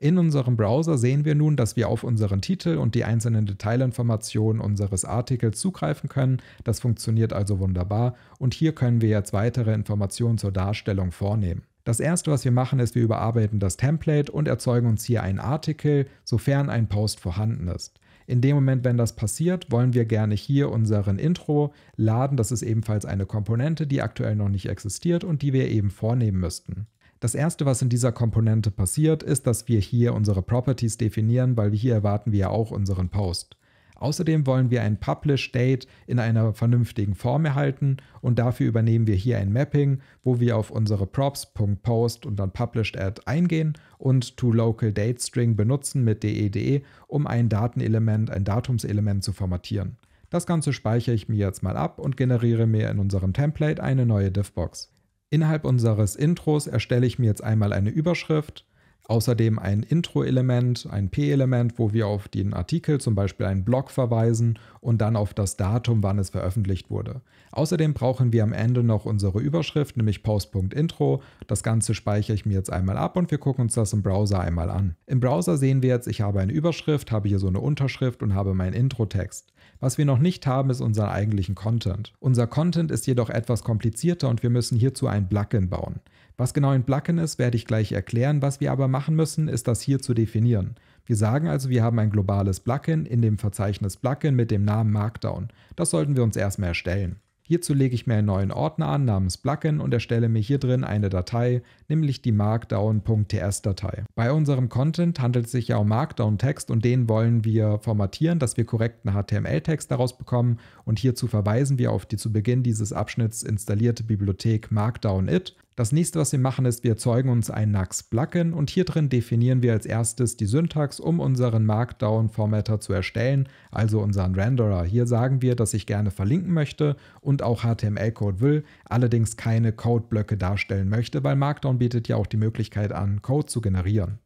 In unserem Browser sehen wir nun, dass wir auf unseren Titel und die einzelnen Detailinformationen unseres Artikels zugreifen können. Das funktioniert also wunderbar und hier können wir jetzt weitere Informationen zur Darstellung vornehmen. Das erste, was wir machen, ist, wir überarbeiten das Template und erzeugen uns hier einen Artikel, sofern ein Post vorhanden ist. In dem Moment, wenn das passiert, wollen wir gerne hier unseren Intro laden. Das ist ebenfalls eine Komponente, die aktuell noch nicht existiert und die wir eben vornehmen müssten. Das erste, was in dieser Komponente passiert, ist, dass wir hier unsere Properties definieren, weil hier erwarten wir ja auch unseren Post. Außerdem wollen wir ein Publish Date in einer vernünftigen Form erhalten und dafür übernehmen wir hier ein Mapping, wo wir auf unsere props.post und dann published add eingehen und to local date string benutzen mit de.de, um ein Datenelement, ein Datumselement zu formatieren. Das Ganze speichere ich mir jetzt mal ab und generiere mir in unserem Template eine neue Divbox. Innerhalb unseres Intros erstelle ich mir jetzt einmal eine Überschrift Außerdem ein Intro-Element, ein P-Element, wo wir auf den Artikel, zum Beispiel einen Blog, verweisen und dann auf das Datum, wann es veröffentlicht wurde. Außerdem brauchen wir am Ende noch unsere Überschrift, nämlich Post.intro. Das Ganze speichere ich mir jetzt einmal ab und wir gucken uns das im Browser einmal an. Im Browser sehen wir jetzt, ich habe eine Überschrift, habe hier so eine Unterschrift und habe meinen Intro-Text. Was wir noch nicht haben, ist unseren eigentlichen Content. Unser Content ist jedoch etwas komplizierter und wir müssen hierzu ein Plugin bauen. Was genau ein Plugin ist, werde ich gleich erklären. Was wir aber machen müssen, ist das hier zu definieren. Wir sagen also, wir haben ein globales Plugin in dem Verzeichnis Plugin mit dem Namen Markdown. Das sollten wir uns erstmal erstellen. Hierzu lege ich mir einen neuen Ordner an namens Plugin und erstelle mir hier drin eine Datei, nämlich die markdown.ts-Datei. Bei unserem Content handelt es sich ja um Markdown-Text und den wollen wir formatieren, dass wir korrekten HTML-Text daraus bekommen und hierzu verweisen wir auf die zu Beginn dieses Abschnitts installierte Bibliothek Markdown-It. Das nächste, was wir machen, ist, wir erzeugen uns ein NUX-Plugin und hier drin definieren wir als erstes die Syntax, um unseren Markdown-Formatter zu erstellen, also unseren Renderer. Hier sagen wir, dass ich gerne verlinken möchte und auch HTML-Code will, allerdings keine Codeblöcke darstellen möchte, weil Markdown bietet ja auch die Möglichkeit an, Code zu generieren.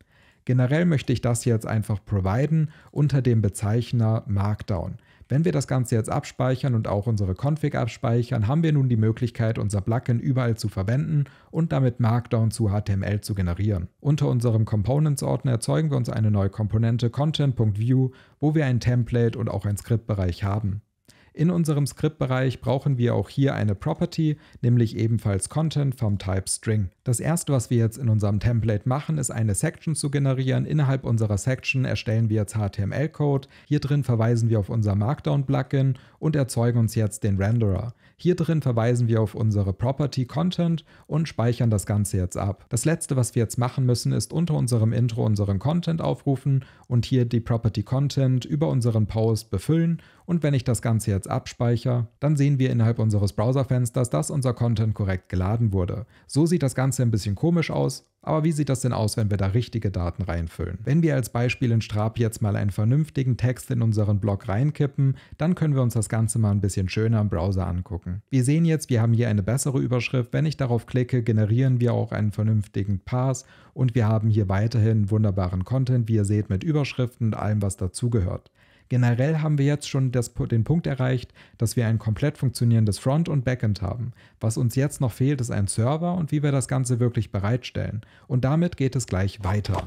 Generell möchte ich das jetzt einfach providen unter dem Bezeichner Markdown. Wenn wir das Ganze jetzt abspeichern und auch unsere Config abspeichern, haben wir nun die Möglichkeit, unser Plugin überall zu verwenden und damit Markdown zu HTML zu generieren. Unter unserem Components-Ordner erzeugen wir uns eine neue Komponente Content.view, wo wir ein Template und auch ein Skriptbereich haben. In unserem Skriptbereich brauchen wir auch hier eine Property, nämlich ebenfalls Content vom Type String. Das erste, was wir jetzt in unserem Template machen, ist eine Section zu generieren. Innerhalb unserer Section erstellen wir jetzt HTML-Code. Hier drin verweisen wir auf unser Markdown-Plugin und erzeugen uns jetzt den Renderer. Hier drin verweisen wir auf unsere Property Content und speichern das Ganze jetzt ab. Das letzte, was wir jetzt machen müssen, ist unter unserem Intro unseren Content aufrufen und hier die Property Content über unseren Post befüllen und wenn ich das Ganze jetzt abspeichere, dann sehen wir innerhalb unseres Browserfensters, dass unser Content korrekt geladen wurde. So sieht das Ganze ein bisschen komisch aus, aber wie sieht das denn aus, wenn wir da richtige Daten reinfüllen? Wenn wir als Beispiel in Strap jetzt mal einen vernünftigen Text in unseren Blog reinkippen, dann können wir uns das Ganze mal ein bisschen schöner im Browser angucken. Wir sehen jetzt, wir haben hier eine bessere Überschrift. Wenn ich darauf klicke, generieren wir auch einen vernünftigen Pass und wir haben hier weiterhin wunderbaren Content, wie ihr seht, mit Überschriften und allem, was dazugehört. Generell haben wir jetzt schon das, den Punkt erreicht, dass wir ein komplett funktionierendes Front- und Backend haben. Was uns jetzt noch fehlt, ist ein Server und wie wir das Ganze wirklich bereitstellen. Und damit geht es gleich weiter.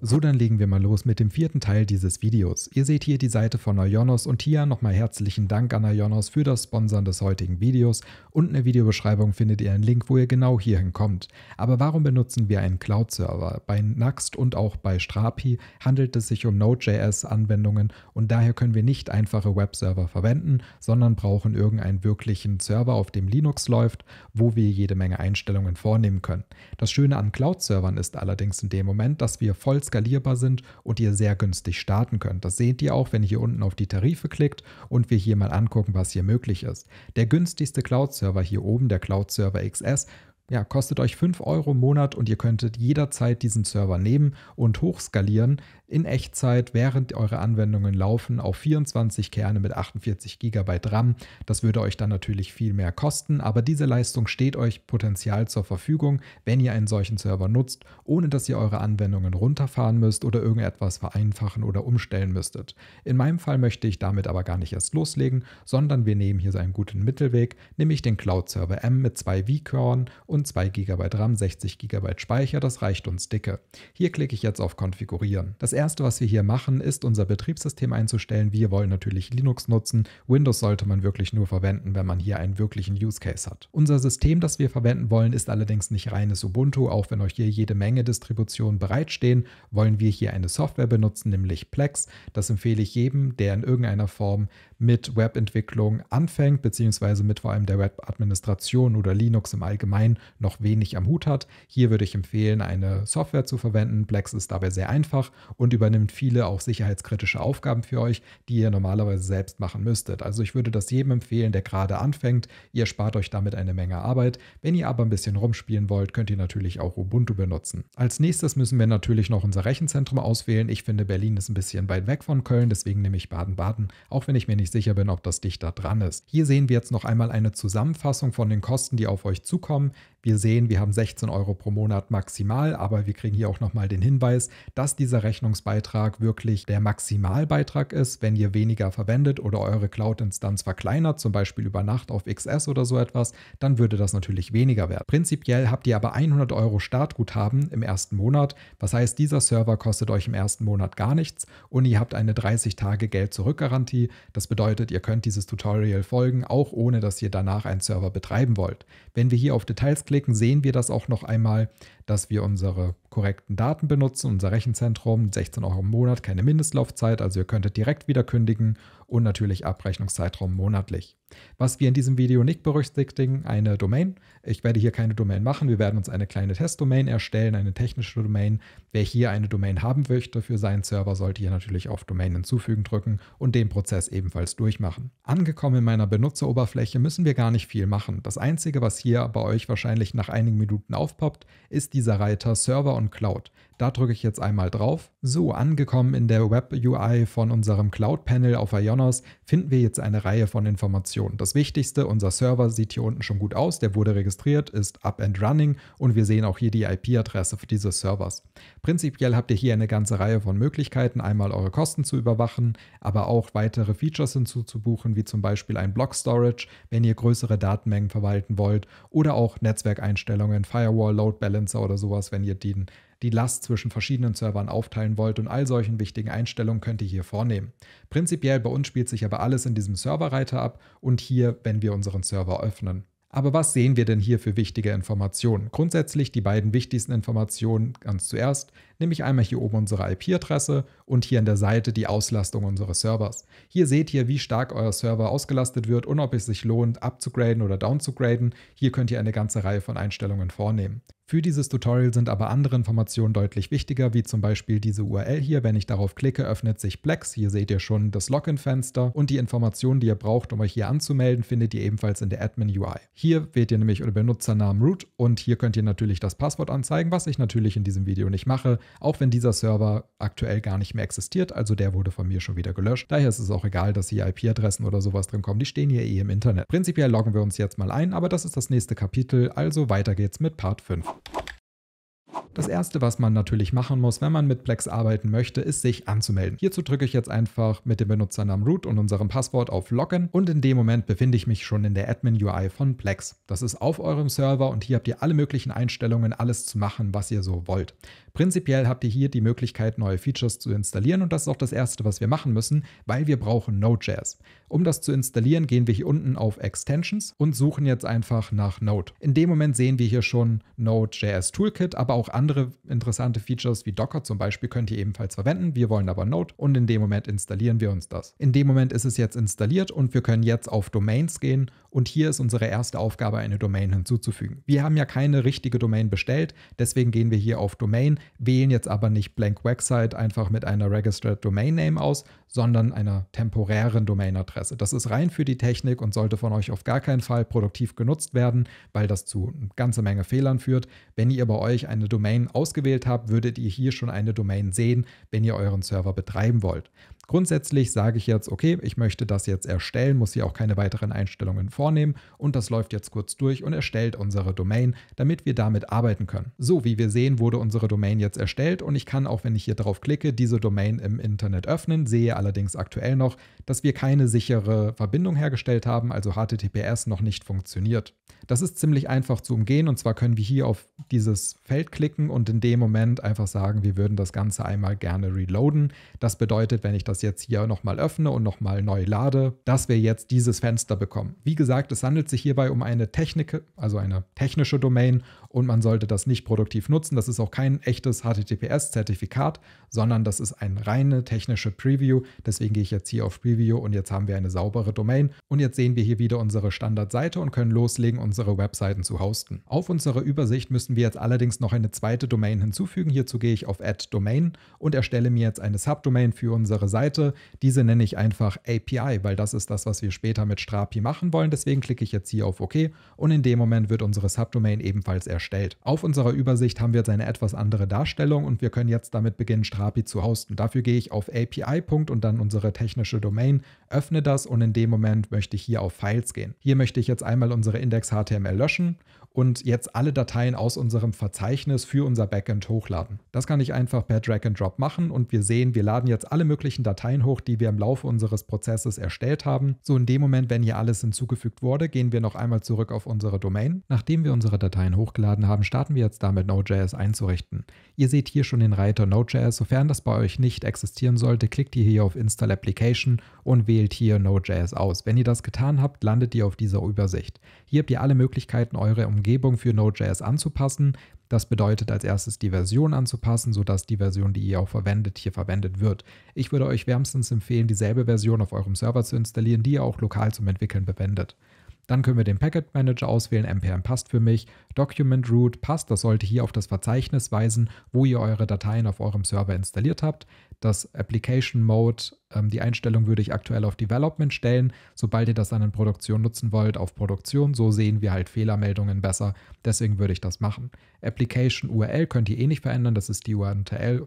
So, dann legen wir mal los mit dem vierten Teil dieses Videos. Ihr seht hier die Seite von Ayonos und hier nochmal herzlichen Dank an Ayonos für das Sponsern des heutigen Videos Unten in der Videobeschreibung findet ihr einen Link, wo ihr genau hierhin kommt. Aber warum benutzen wir einen Cloud-Server? Bei Nuxt und auch bei Strapi handelt es sich um Node.js-Anwendungen und daher können wir nicht einfache Webserver verwenden, sondern brauchen irgendeinen wirklichen Server, auf dem Linux läuft, wo wir jede Menge Einstellungen vornehmen können. Das Schöne an Cloud-Servern ist allerdings in dem Moment, dass wir voll voll skalierbar sind und ihr sehr günstig starten könnt. Das seht ihr auch, wenn ihr hier unten auf die Tarife klickt und wir hier mal angucken, was hier möglich ist. Der günstigste Cloud-Server hier oben, der Cloud-Server XS, ja, kostet euch 5 Euro im Monat und ihr könntet jederzeit diesen Server nehmen und hochskalieren in Echtzeit, während eure Anwendungen laufen, auf 24 Kerne mit 48 GB RAM. Das würde euch dann natürlich viel mehr kosten, aber diese Leistung steht euch potenziell zur Verfügung, wenn ihr einen solchen Server nutzt, ohne dass ihr eure Anwendungen runterfahren müsst oder irgendetwas vereinfachen oder umstellen müsstet. In meinem Fall möchte ich damit aber gar nicht erst loslegen, sondern wir nehmen hier so einen guten Mittelweg, nämlich den Cloud-Server M mit zwei v körnern und 2 GB RAM, 60 GB Speicher, das reicht uns dicke. Hier klicke ich jetzt auf Konfigurieren. Das erste, was wir hier machen, ist unser Betriebssystem einzustellen. Wir wollen natürlich Linux nutzen. Windows sollte man wirklich nur verwenden, wenn man hier einen wirklichen Use Case hat. Unser System, das wir verwenden wollen, ist allerdings nicht reines Ubuntu, auch wenn euch hier jede Menge Distributionen bereitstehen, wollen wir hier eine Software benutzen, nämlich Plex. Das empfehle ich jedem, der in irgendeiner Form mit Webentwicklung anfängt, beziehungsweise mit vor allem der Webadministration oder Linux im Allgemeinen noch wenig am Hut hat. Hier würde ich empfehlen, eine Software zu verwenden. Plex ist dabei sehr einfach und übernimmt viele auch sicherheitskritische Aufgaben für euch, die ihr normalerweise selbst machen müsstet. Also ich würde das jedem empfehlen, der gerade anfängt. Ihr spart euch damit eine Menge Arbeit. Wenn ihr aber ein bisschen rumspielen wollt, könnt ihr natürlich auch Ubuntu benutzen. Als nächstes müssen wir natürlich noch unser Rechenzentrum auswählen. Ich finde, Berlin ist ein bisschen weit weg von Köln, deswegen nehme ich Baden-Baden, auch wenn ich mir nicht nicht sicher bin, ob das dichter dran ist. Hier sehen wir jetzt noch einmal eine Zusammenfassung von den Kosten, die auf euch zukommen. Wir sehen, wir haben 16 Euro pro Monat maximal, aber wir kriegen hier auch nochmal den Hinweis, dass dieser Rechnungsbeitrag wirklich der Maximalbeitrag ist. Wenn ihr weniger verwendet oder eure Cloud-Instanz verkleinert, zum Beispiel über Nacht auf XS oder so etwas, dann würde das natürlich weniger werden. Prinzipiell habt ihr aber 100 Euro Startguthaben im ersten Monat. Was heißt, dieser Server kostet euch im ersten Monat gar nichts und ihr habt eine 30 Tage Geld-Zurück-Garantie. Das bedeutet, ihr könnt dieses Tutorial folgen, auch ohne dass ihr danach einen Server betreiben wollt. Wenn wir hier auf Details klicken, draufklicken, sehen wir das auch noch einmal dass wir unsere korrekten Daten benutzen, unser Rechenzentrum, 16 Euro im Monat, keine Mindestlaufzeit, also ihr könntet direkt wieder kündigen und natürlich Abrechnungszeitraum monatlich. Was wir in diesem Video nicht berücksichtigen, eine Domain. Ich werde hier keine Domain machen, wir werden uns eine kleine Testdomain erstellen, eine technische Domain. Wer hier eine Domain haben möchte für seinen Server, sollte hier natürlich auf Domain hinzufügen drücken und den Prozess ebenfalls durchmachen. Angekommen in meiner Benutzeroberfläche müssen wir gar nicht viel machen. Das Einzige, was hier bei euch wahrscheinlich nach einigen Minuten aufpoppt, ist dieser Reiter Server und Cloud. Da drücke ich jetzt einmal drauf. So, angekommen in der Web-UI von unserem Cloud-Panel auf Ionos finden wir jetzt eine Reihe von Informationen. Das Wichtigste, unser Server sieht hier unten schon gut aus, der wurde registriert, ist up and running und wir sehen auch hier die IP-Adresse dieses Servers. Prinzipiell habt ihr hier eine ganze Reihe von Möglichkeiten, einmal eure Kosten zu überwachen, aber auch weitere Features hinzuzubuchen, wie zum Beispiel ein Block-Storage, wenn ihr größere Datenmengen verwalten wollt oder auch Netzwerkeinstellungen, Firewall, Load Balancer oder sowas, wenn ihr den die Last zwischen verschiedenen Servern aufteilen wollt und all solchen wichtigen Einstellungen könnt ihr hier vornehmen. Prinzipiell bei uns spielt sich aber alles in diesem Serverreiter ab und hier, wenn wir unseren Server öffnen. Aber was sehen wir denn hier für wichtige Informationen? Grundsätzlich die beiden wichtigsten Informationen ganz zuerst nämlich einmal hier oben unsere IP-Adresse und hier an der Seite die Auslastung unseres Servers. Hier seht ihr, wie stark euer Server ausgelastet wird und ob es sich lohnt, abzugraden oder downzugraden. Hier könnt ihr eine ganze Reihe von Einstellungen vornehmen. Für dieses Tutorial sind aber andere Informationen deutlich wichtiger, wie zum Beispiel diese URL hier. Wenn ich darauf klicke, öffnet sich Plex. Hier seht ihr schon das Login-Fenster und die Informationen, die ihr braucht, um euch hier anzumelden, findet ihr ebenfalls in der Admin-UI. Hier wählt ihr nämlich euer Benutzernamen Root und hier könnt ihr natürlich das Passwort anzeigen, was ich natürlich in diesem Video nicht mache auch wenn dieser Server aktuell gar nicht mehr existiert. Also der wurde von mir schon wieder gelöscht. Daher ist es auch egal, dass hier IP-Adressen oder sowas drin kommen. Die stehen hier eh im Internet. Prinzipiell loggen wir uns jetzt mal ein, aber das ist das nächste Kapitel. Also weiter geht's mit Part 5. Das erste, was man natürlich machen muss, wenn man mit Plex arbeiten möchte, ist sich anzumelden. Hierzu drücke ich jetzt einfach mit dem Benutzernamen root und unserem Passwort auf Loggen und in dem Moment befinde ich mich schon in der Admin UI von Plex. Das ist auf eurem Server und hier habt ihr alle möglichen Einstellungen, alles zu machen, was ihr so wollt. Prinzipiell habt ihr hier die Möglichkeit, neue Features zu installieren und das ist auch das erste, was wir machen müssen, weil wir brauchen Node.js. Um das zu installieren, gehen wir hier unten auf Extensions und suchen jetzt einfach nach Node. In dem Moment sehen wir hier schon Node.js Toolkit, aber auch andere andere interessante Features wie Docker zum Beispiel könnt ihr ebenfalls verwenden. Wir wollen aber Node und in dem Moment installieren wir uns das. In dem Moment ist es jetzt installiert und wir können jetzt auf Domains gehen und hier ist unsere erste Aufgabe, eine Domain hinzuzufügen. Wir haben ja keine richtige Domain bestellt, deswegen gehen wir hier auf Domain, wählen jetzt aber nicht Blank Website einfach mit einer Registered Domain Name aus, sondern einer temporären Domainadresse. Das ist rein für die Technik und sollte von euch auf gar keinen Fall produktiv genutzt werden, weil das zu einer ganzen Menge Fehlern führt. Wenn ihr bei euch eine Domain Domain ausgewählt habt, würdet ihr hier schon eine Domain sehen, wenn ihr euren Server betreiben wollt. Grundsätzlich sage ich jetzt, okay, ich möchte das jetzt erstellen, muss hier auch keine weiteren Einstellungen vornehmen und das läuft jetzt kurz durch und erstellt unsere Domain, damit wir damit arbeiten können. So, wie wir sehen, wurde unsere Domain jetzt erstellt und ich kann auch, wenn ich hier drauf klicke, diese Domain im Internet öffnen, sehe allerdings aktuell noch, dass wir keine sichere Verbindung hergestellt haben, also HTTPS noch nicht funktioniert. Das ist ziemlich einfach zu umgehen und zwar können wir hier auf dieses Feld klicken und in dem Moment einfach sagen, wir würden das Ganze einmal gerne reloaden. Das bedeutet, wenn ich das jetzt hier nochmal öffne und nochmal neu lade, dass wir jetzt dieses Fenster bekommen. Wie gesagt, es handelt sich hierbei um eine Technik, also eine technische Domain und man sollte das nicht produktiv nutzen. Das ist auch kein echtes HTTPS-Zertifikat, sondern das ist eine reine technische Preview. Deswegen gehe ich jetzt hier auf Preview und jetzt haben wir eine saubere Domain und jetzt sehen wir hier wieder unsere Standardseite und können loslegen, unsere Webseiten zu hosten. Auf unserer Übersicht müssen wir jetzt allerdings noch eine zweite Domain hinzufügen. Hierzu gehe ich auf Add Domain und erstelle mir jetzt eine Subdomain für unsere Seite Seite. Diese nenne ich einfach API, weil das ist das, was wir später mit Strapi machen wollen. Deswegen klicke ich jetzt hier auf OK und in dem Moment wird unsere Subdomain ebenfalls erstellt. Auf unserer Übersicht haben wir jetzt eine etwas andere Darstellung und wir können jetzt damit beginnen, Strapi zu hosten. Dafür gehe ich auf API. und dann unsere technische Domain, öffne das und in dem Moment möchte ich hier auf Files gehen. Hier möchte ich jetzt einmal unsere Index.html löschen und jetzt alle Dateien aus unserem Verzeichnis für unser Backend hochladen. Das kann ich einfach per Drag and Drop machen und wir sehen, wir laden jetzt alle möglichen Dateien hoch, die wir im Laufe unseres Prozesses erstellt haben. So in dem Moment, wenn hier alles hinzugefügt wurde, gehen wir noch einmal zurück auf unsere Domain. Nachdem wir unsere Dateien hochgeladen haben, starten wir jetzt damit Node.js einzurichten. Ihr seht hier schon den Reiter Node.js. Sofern das bei euch nicht existieren sollte, klickt ihr hier auf Install Application und wählt hier Node.js aus. Wenn ihr das getan habt, landet ihr auf dieser Übersicht. Hier habt ihr alle Möglichkeiten, eure Umgebung Umgebung für Node.js anzupassen. Das bedeutet als erstes die Version anzupassen, sodass die Version, die ihr auch verwendet, hier verwendet wird. Ich würde euch wärmstens empfehlen, dieselbe Version auf eurem Server zu installieren, die ihr auch lokal zum Entwickeln verwendet. Dann können wir den Packet Manager auswählen, MPM passt für mich, Document Root passt, das sollte hier auf das Verzeichnis weisen, wo ihr eure Dateien auf eurem Server installiert habt. Das Application Mode, ähm, die Einstellung würde ich aktuell auf Development stellen, sobald ihr das dann in Produktion nutzen wollt, auf Produktion, so sehen wir halt Fehlermeldungen besser, deswegen würde ich das machen. Application URL könnt ihr eh nicht verändern, das ist die URL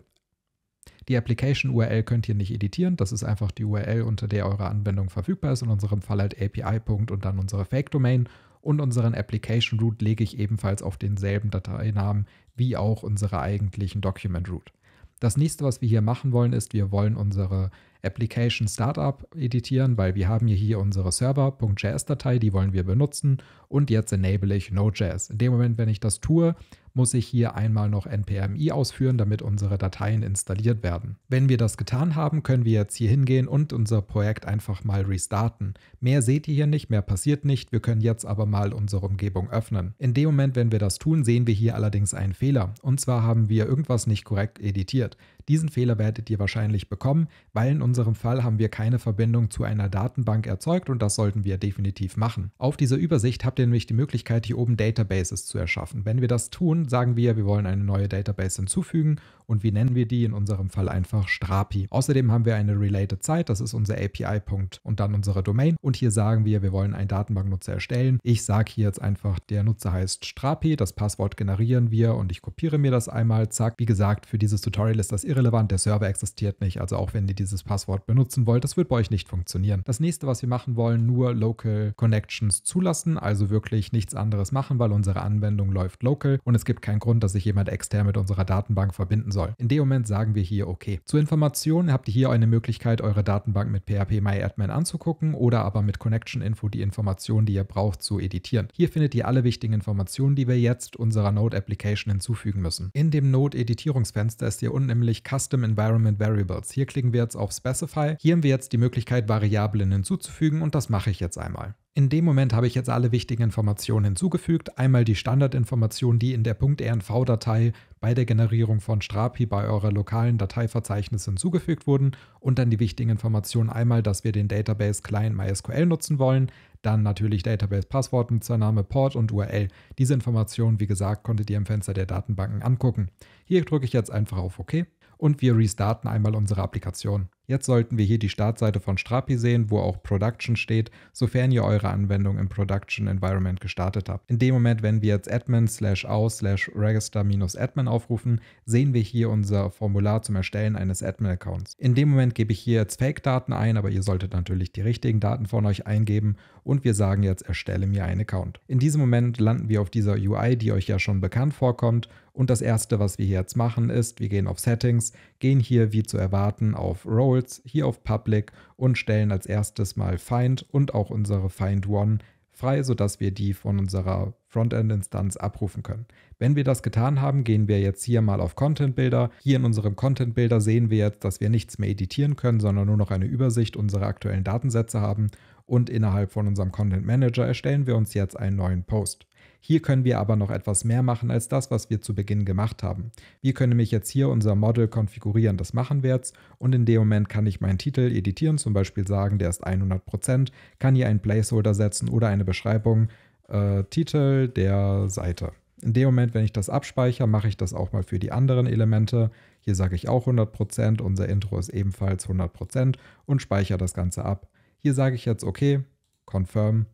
die Application-URL könnt ihr nicht editieren, das ist einfach die URL, unter der eure Anwendung verfügbar ist, in unserem Fall halt API. und dann unsere Fake-Domain und unseren Application Root lege ich ebenfalls auf denselben Dateinamen wie auch unsere eigentlichen Document Root. Das nächste, was wir hier machen wollen, ist, wir wollen unsere Application Startup editieren, weil wir haben ja hier unsere Server.js-Datei, die wollen wir benutzen und jetzt enable ich Node.js. In dem Moment, wenn ich das tue, muss ich hier einmal noch npmi ausführen, damit unsere Dateien installiert werden. Wenn wir das getan haben, können wir jetzt hier hingehen und unser Projekt einfach mal restarten. Mehr seht ihr hier nicht, mehr passiert nicht, wir können jetzt aber mal unsere Umgebung öffnen. In dem Moment, wenn wir das tun, sehen wir hier allerdings einen Fehler. Und zwar haben wir irgendwas nicht korrekt editiert. Diesen Fehler werdet ihr wahrscheinlich bekommen, weil in unserem Fall haben wir keine Verbindung zu einer Datenbank erzeugt und das sollten wir definitiv machen. Auf dieser Übersicht habt ihr nämlich die Möglichkeit, hier oben Databases zu erschaffen. Wenn wir das tun, sagen wir, wir wollen eine neue Database hinzufügen und wie nennen wir die? In unserem Fall einfach Strapi. Außerdem haben wir eine Related Site, das ist unser API-Punkt und dann unsere Domain und hier sagen wir, wir wollen einen Datenbanknutzer erstellen. Ich sage hier jetzt einfach, der Nutzer heißt Strapi, das Passwort generieren wir und ich kopiere mir das einmal, zack. Wie gesagt, für dieses Tutorial ist das irrelevant, der Server existiert nicht, also auch wenn ihr dieses Passwort benutzen wollt, das wird bei euch nicht funktionieren. Das nächste, was wir machen wollen, nur Local Connections zulassen, also wirklich nichts anderes machen, weil unsere Anwendung läuft local und es gibt keinen Grund, dass sich jemand extern mit unserer Datenbank verbinden soll. In dem Moment sagen wir hier OK. Zur Information habt ihr hier eine Möglichkeit, eure Datenbank mit PHP MyAdmin anzugucken oder aber mit Connection Info die Informationen, die ihr braucht, zu editieren. Hier findet ihr alle wichtigen Informationen, die wir jetzt unserer Node Application hinzufügen müssen. In dem Node Editierungsfenster ist hier unten nämlich Custom Environment Variables. Hier klicken wir jetzt auf Specify. Hier haben wir jetzt die Möglichkeit, Variablen hinzuzufügen und das mache ich jetzt einmal. In dem Moment habe ich jetzt alle wichtigen Informationen hinzugefügt. Einmal die Standardinformationen, die in der .env-Datei bei der Generierung von Strapi bei eurer lokalen Dateiverzeichnis hinzugefügt wurden und dann die wichtigen Informationen einmal, dass wir den Database Client MySQL nutzen wollen, dann natürlich Database Passwort, Nutzername, Port und URL. Diese Informationen, wie gesagt, konntet ihr im Fenster der Datenbanken angucken. Hier drücke ich jetzt einfach auf OK und wir restarten einmal unsere Applikation. Jetzt sollten wir hier die Startseite von Strapi sehen, wo auch Production steht, sofern ihr eure Anwendung im Production Environment gestartet habt. In dem Moment, wenn wir jetzt admin slash aus slash register-admin aufrufen, sehen wir hier unser Formular zum Erstellen eines Admin-Accounts. In dem Moment gebe ich hier jetzt Fake-Daten ein, aber ihr solltet natürlich die richtigen Daten von euch eingeben und wir sagen jetzt erstelle mir einen Account. In diesem Moment landen wir auf dieser UI, die euch ja schon bekannt vorkommt und das erste, was wir hier jetzt machen, ist, wir gehen auf Settings, gehen hier wie zu erwarten auf Roles, hier auf Public und stellen als erstes mal Find und auch unsere Find One frei, sodass wir die von unserer Frontend-Instanz abrufen können. Wenn wir das getan haben, gehen wir jetzt hier mal auf Content Builder. Hier in unserem Content Builder sehen wir jetzt, dass wir nichts mehr editieren können, sondern nur noch eine Übersicht unserer aktuellen Datensätze haben. Und innerhalb von unserem Content Manager erstellen wir uns jetzt einen neuen Post. Hier können wir aber noch etwas mehr machen als das, was wir zu Beginn gemacht haben. Wir können mich jetzt hier unser Model konfigurieren, das machen wir jetzt und in dem Moment kann ich meinen Titel editieren, zum Beispiel sagen, der ist 100%, kann hier einen Placeholder setzen oder eine Beschreibung, äh, Titel der Seite. In dem Moment, wenn ich das abspeichere, mache ich das auch mal für die anderen Elemente. Hier sage ich auch 100%, unser Intro ist ebenfalls 100% und speichere das Ganze ab. Hier sage ich jetzt okay, confirm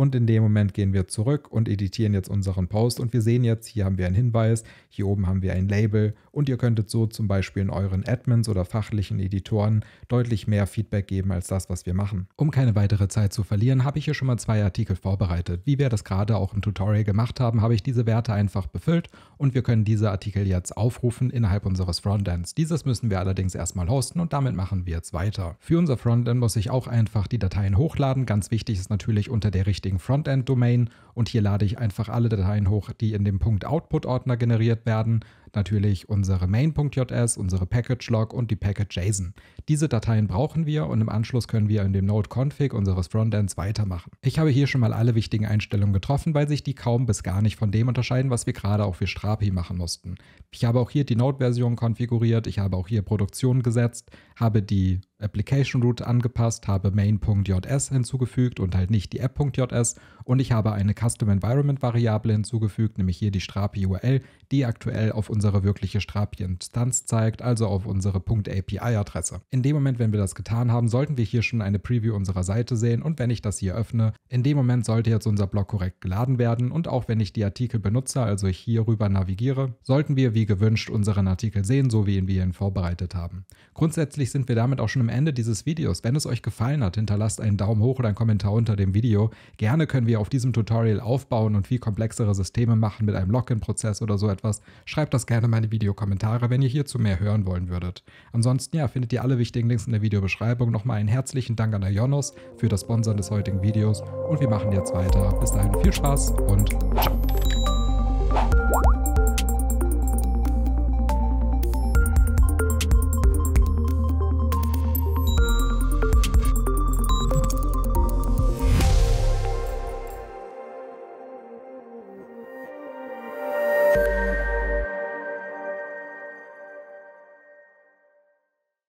und in dem Moment gehen wir zurück und editieren jetzt unseren Post und wir sehen jetzt, hier haben wir einen Hinweis, hier oben haben wir ein Label und ihr könntet so zum Beispiel in euren Admins oder fachlichen Editoren deutlich mehr Feedback geben als das, was wir machen. Um keine weitere Zeit zu verlieren, habe ich hier schon mal zwei Artikel vorbereitet. Wie wir das gerade auch im Tutorial gemacht haben, habe ich diese Werte einfach befüllt und wir können diese Artikel jetzt aufrufen innerhalb unseres Frontends. Dieses müssen wir allerdings erstmal hosten und damit machen wir jetzt weiter. Für unser Frontend muss ich auch einfach die Dateien hochladen. Ganz wichtig ist natürlich unter der richtigen Frontend-Domain und hier lade ich einfach alle Dateien hoch, die in dem Punkt Output-Ordner generiert werden natürlich unsere main.js, unsere package-log und die package-json. Diese Dateien brauchen wir und im Anschluss können wir in dem Node-Config unseres Frontends weitermachen. Ich habe hier schon mal alle wichtigen Einstellungen getroffen, weil sich die kaum bis gar nicht von dem unterscheiden, was wir gerade auch für Strapi machen mussten. Ich habe auch hier die Node-Version konfiguriert, ich habe auch hier Produktion gesetzt, habe die Application Route angepasst, habe main.js hinzugefügt und halt nicht die app.js und ich habe eine Custom Environment Variable hinzugefügt, nämlich hier die Strapi URL, die aktuell auf unsere wirkliche Strapi Instanz zeigt, also auf unsere .api Adresse. In dem Moment, wenn wir das getan haben, sollten wir hier schon eine Preview unserer Seite sehen und wenn ich das hier öffne, in dem Moment sollte jetzt unser Blog korrekt geladen werden und auch wenn ich die Artikel benutze, also ich hier rüber navigiere, sollten wir wie gewünscht unseren Artikel sehen, so wie ihn wir ihn vorbereitet haben. Grundsätzlich sind wir damit auch schon im Ende dieses Videos. Wenn es euch gefallen hat, hinterlasst einen Daumen hoch oder einen Kommentar unter dem Video. Gerne können wir auf diesem Tutorial aufbauen und viel komplexere Systeme machen mit einem Login-Prozess oder so etwas. Schreibt das gerne in meine Videokommentare, wenn ihr hierzu mehr hören wollen würdet. Ansonsten ja, findet ihr alle wichtigen Links in der Videobeschreibung. Nochmal einen herzlichen Dank an Ionos für das Sponsern des heutigen Videos und wir machen jetzt weiter. Bis dahin viel Spaß und ciao!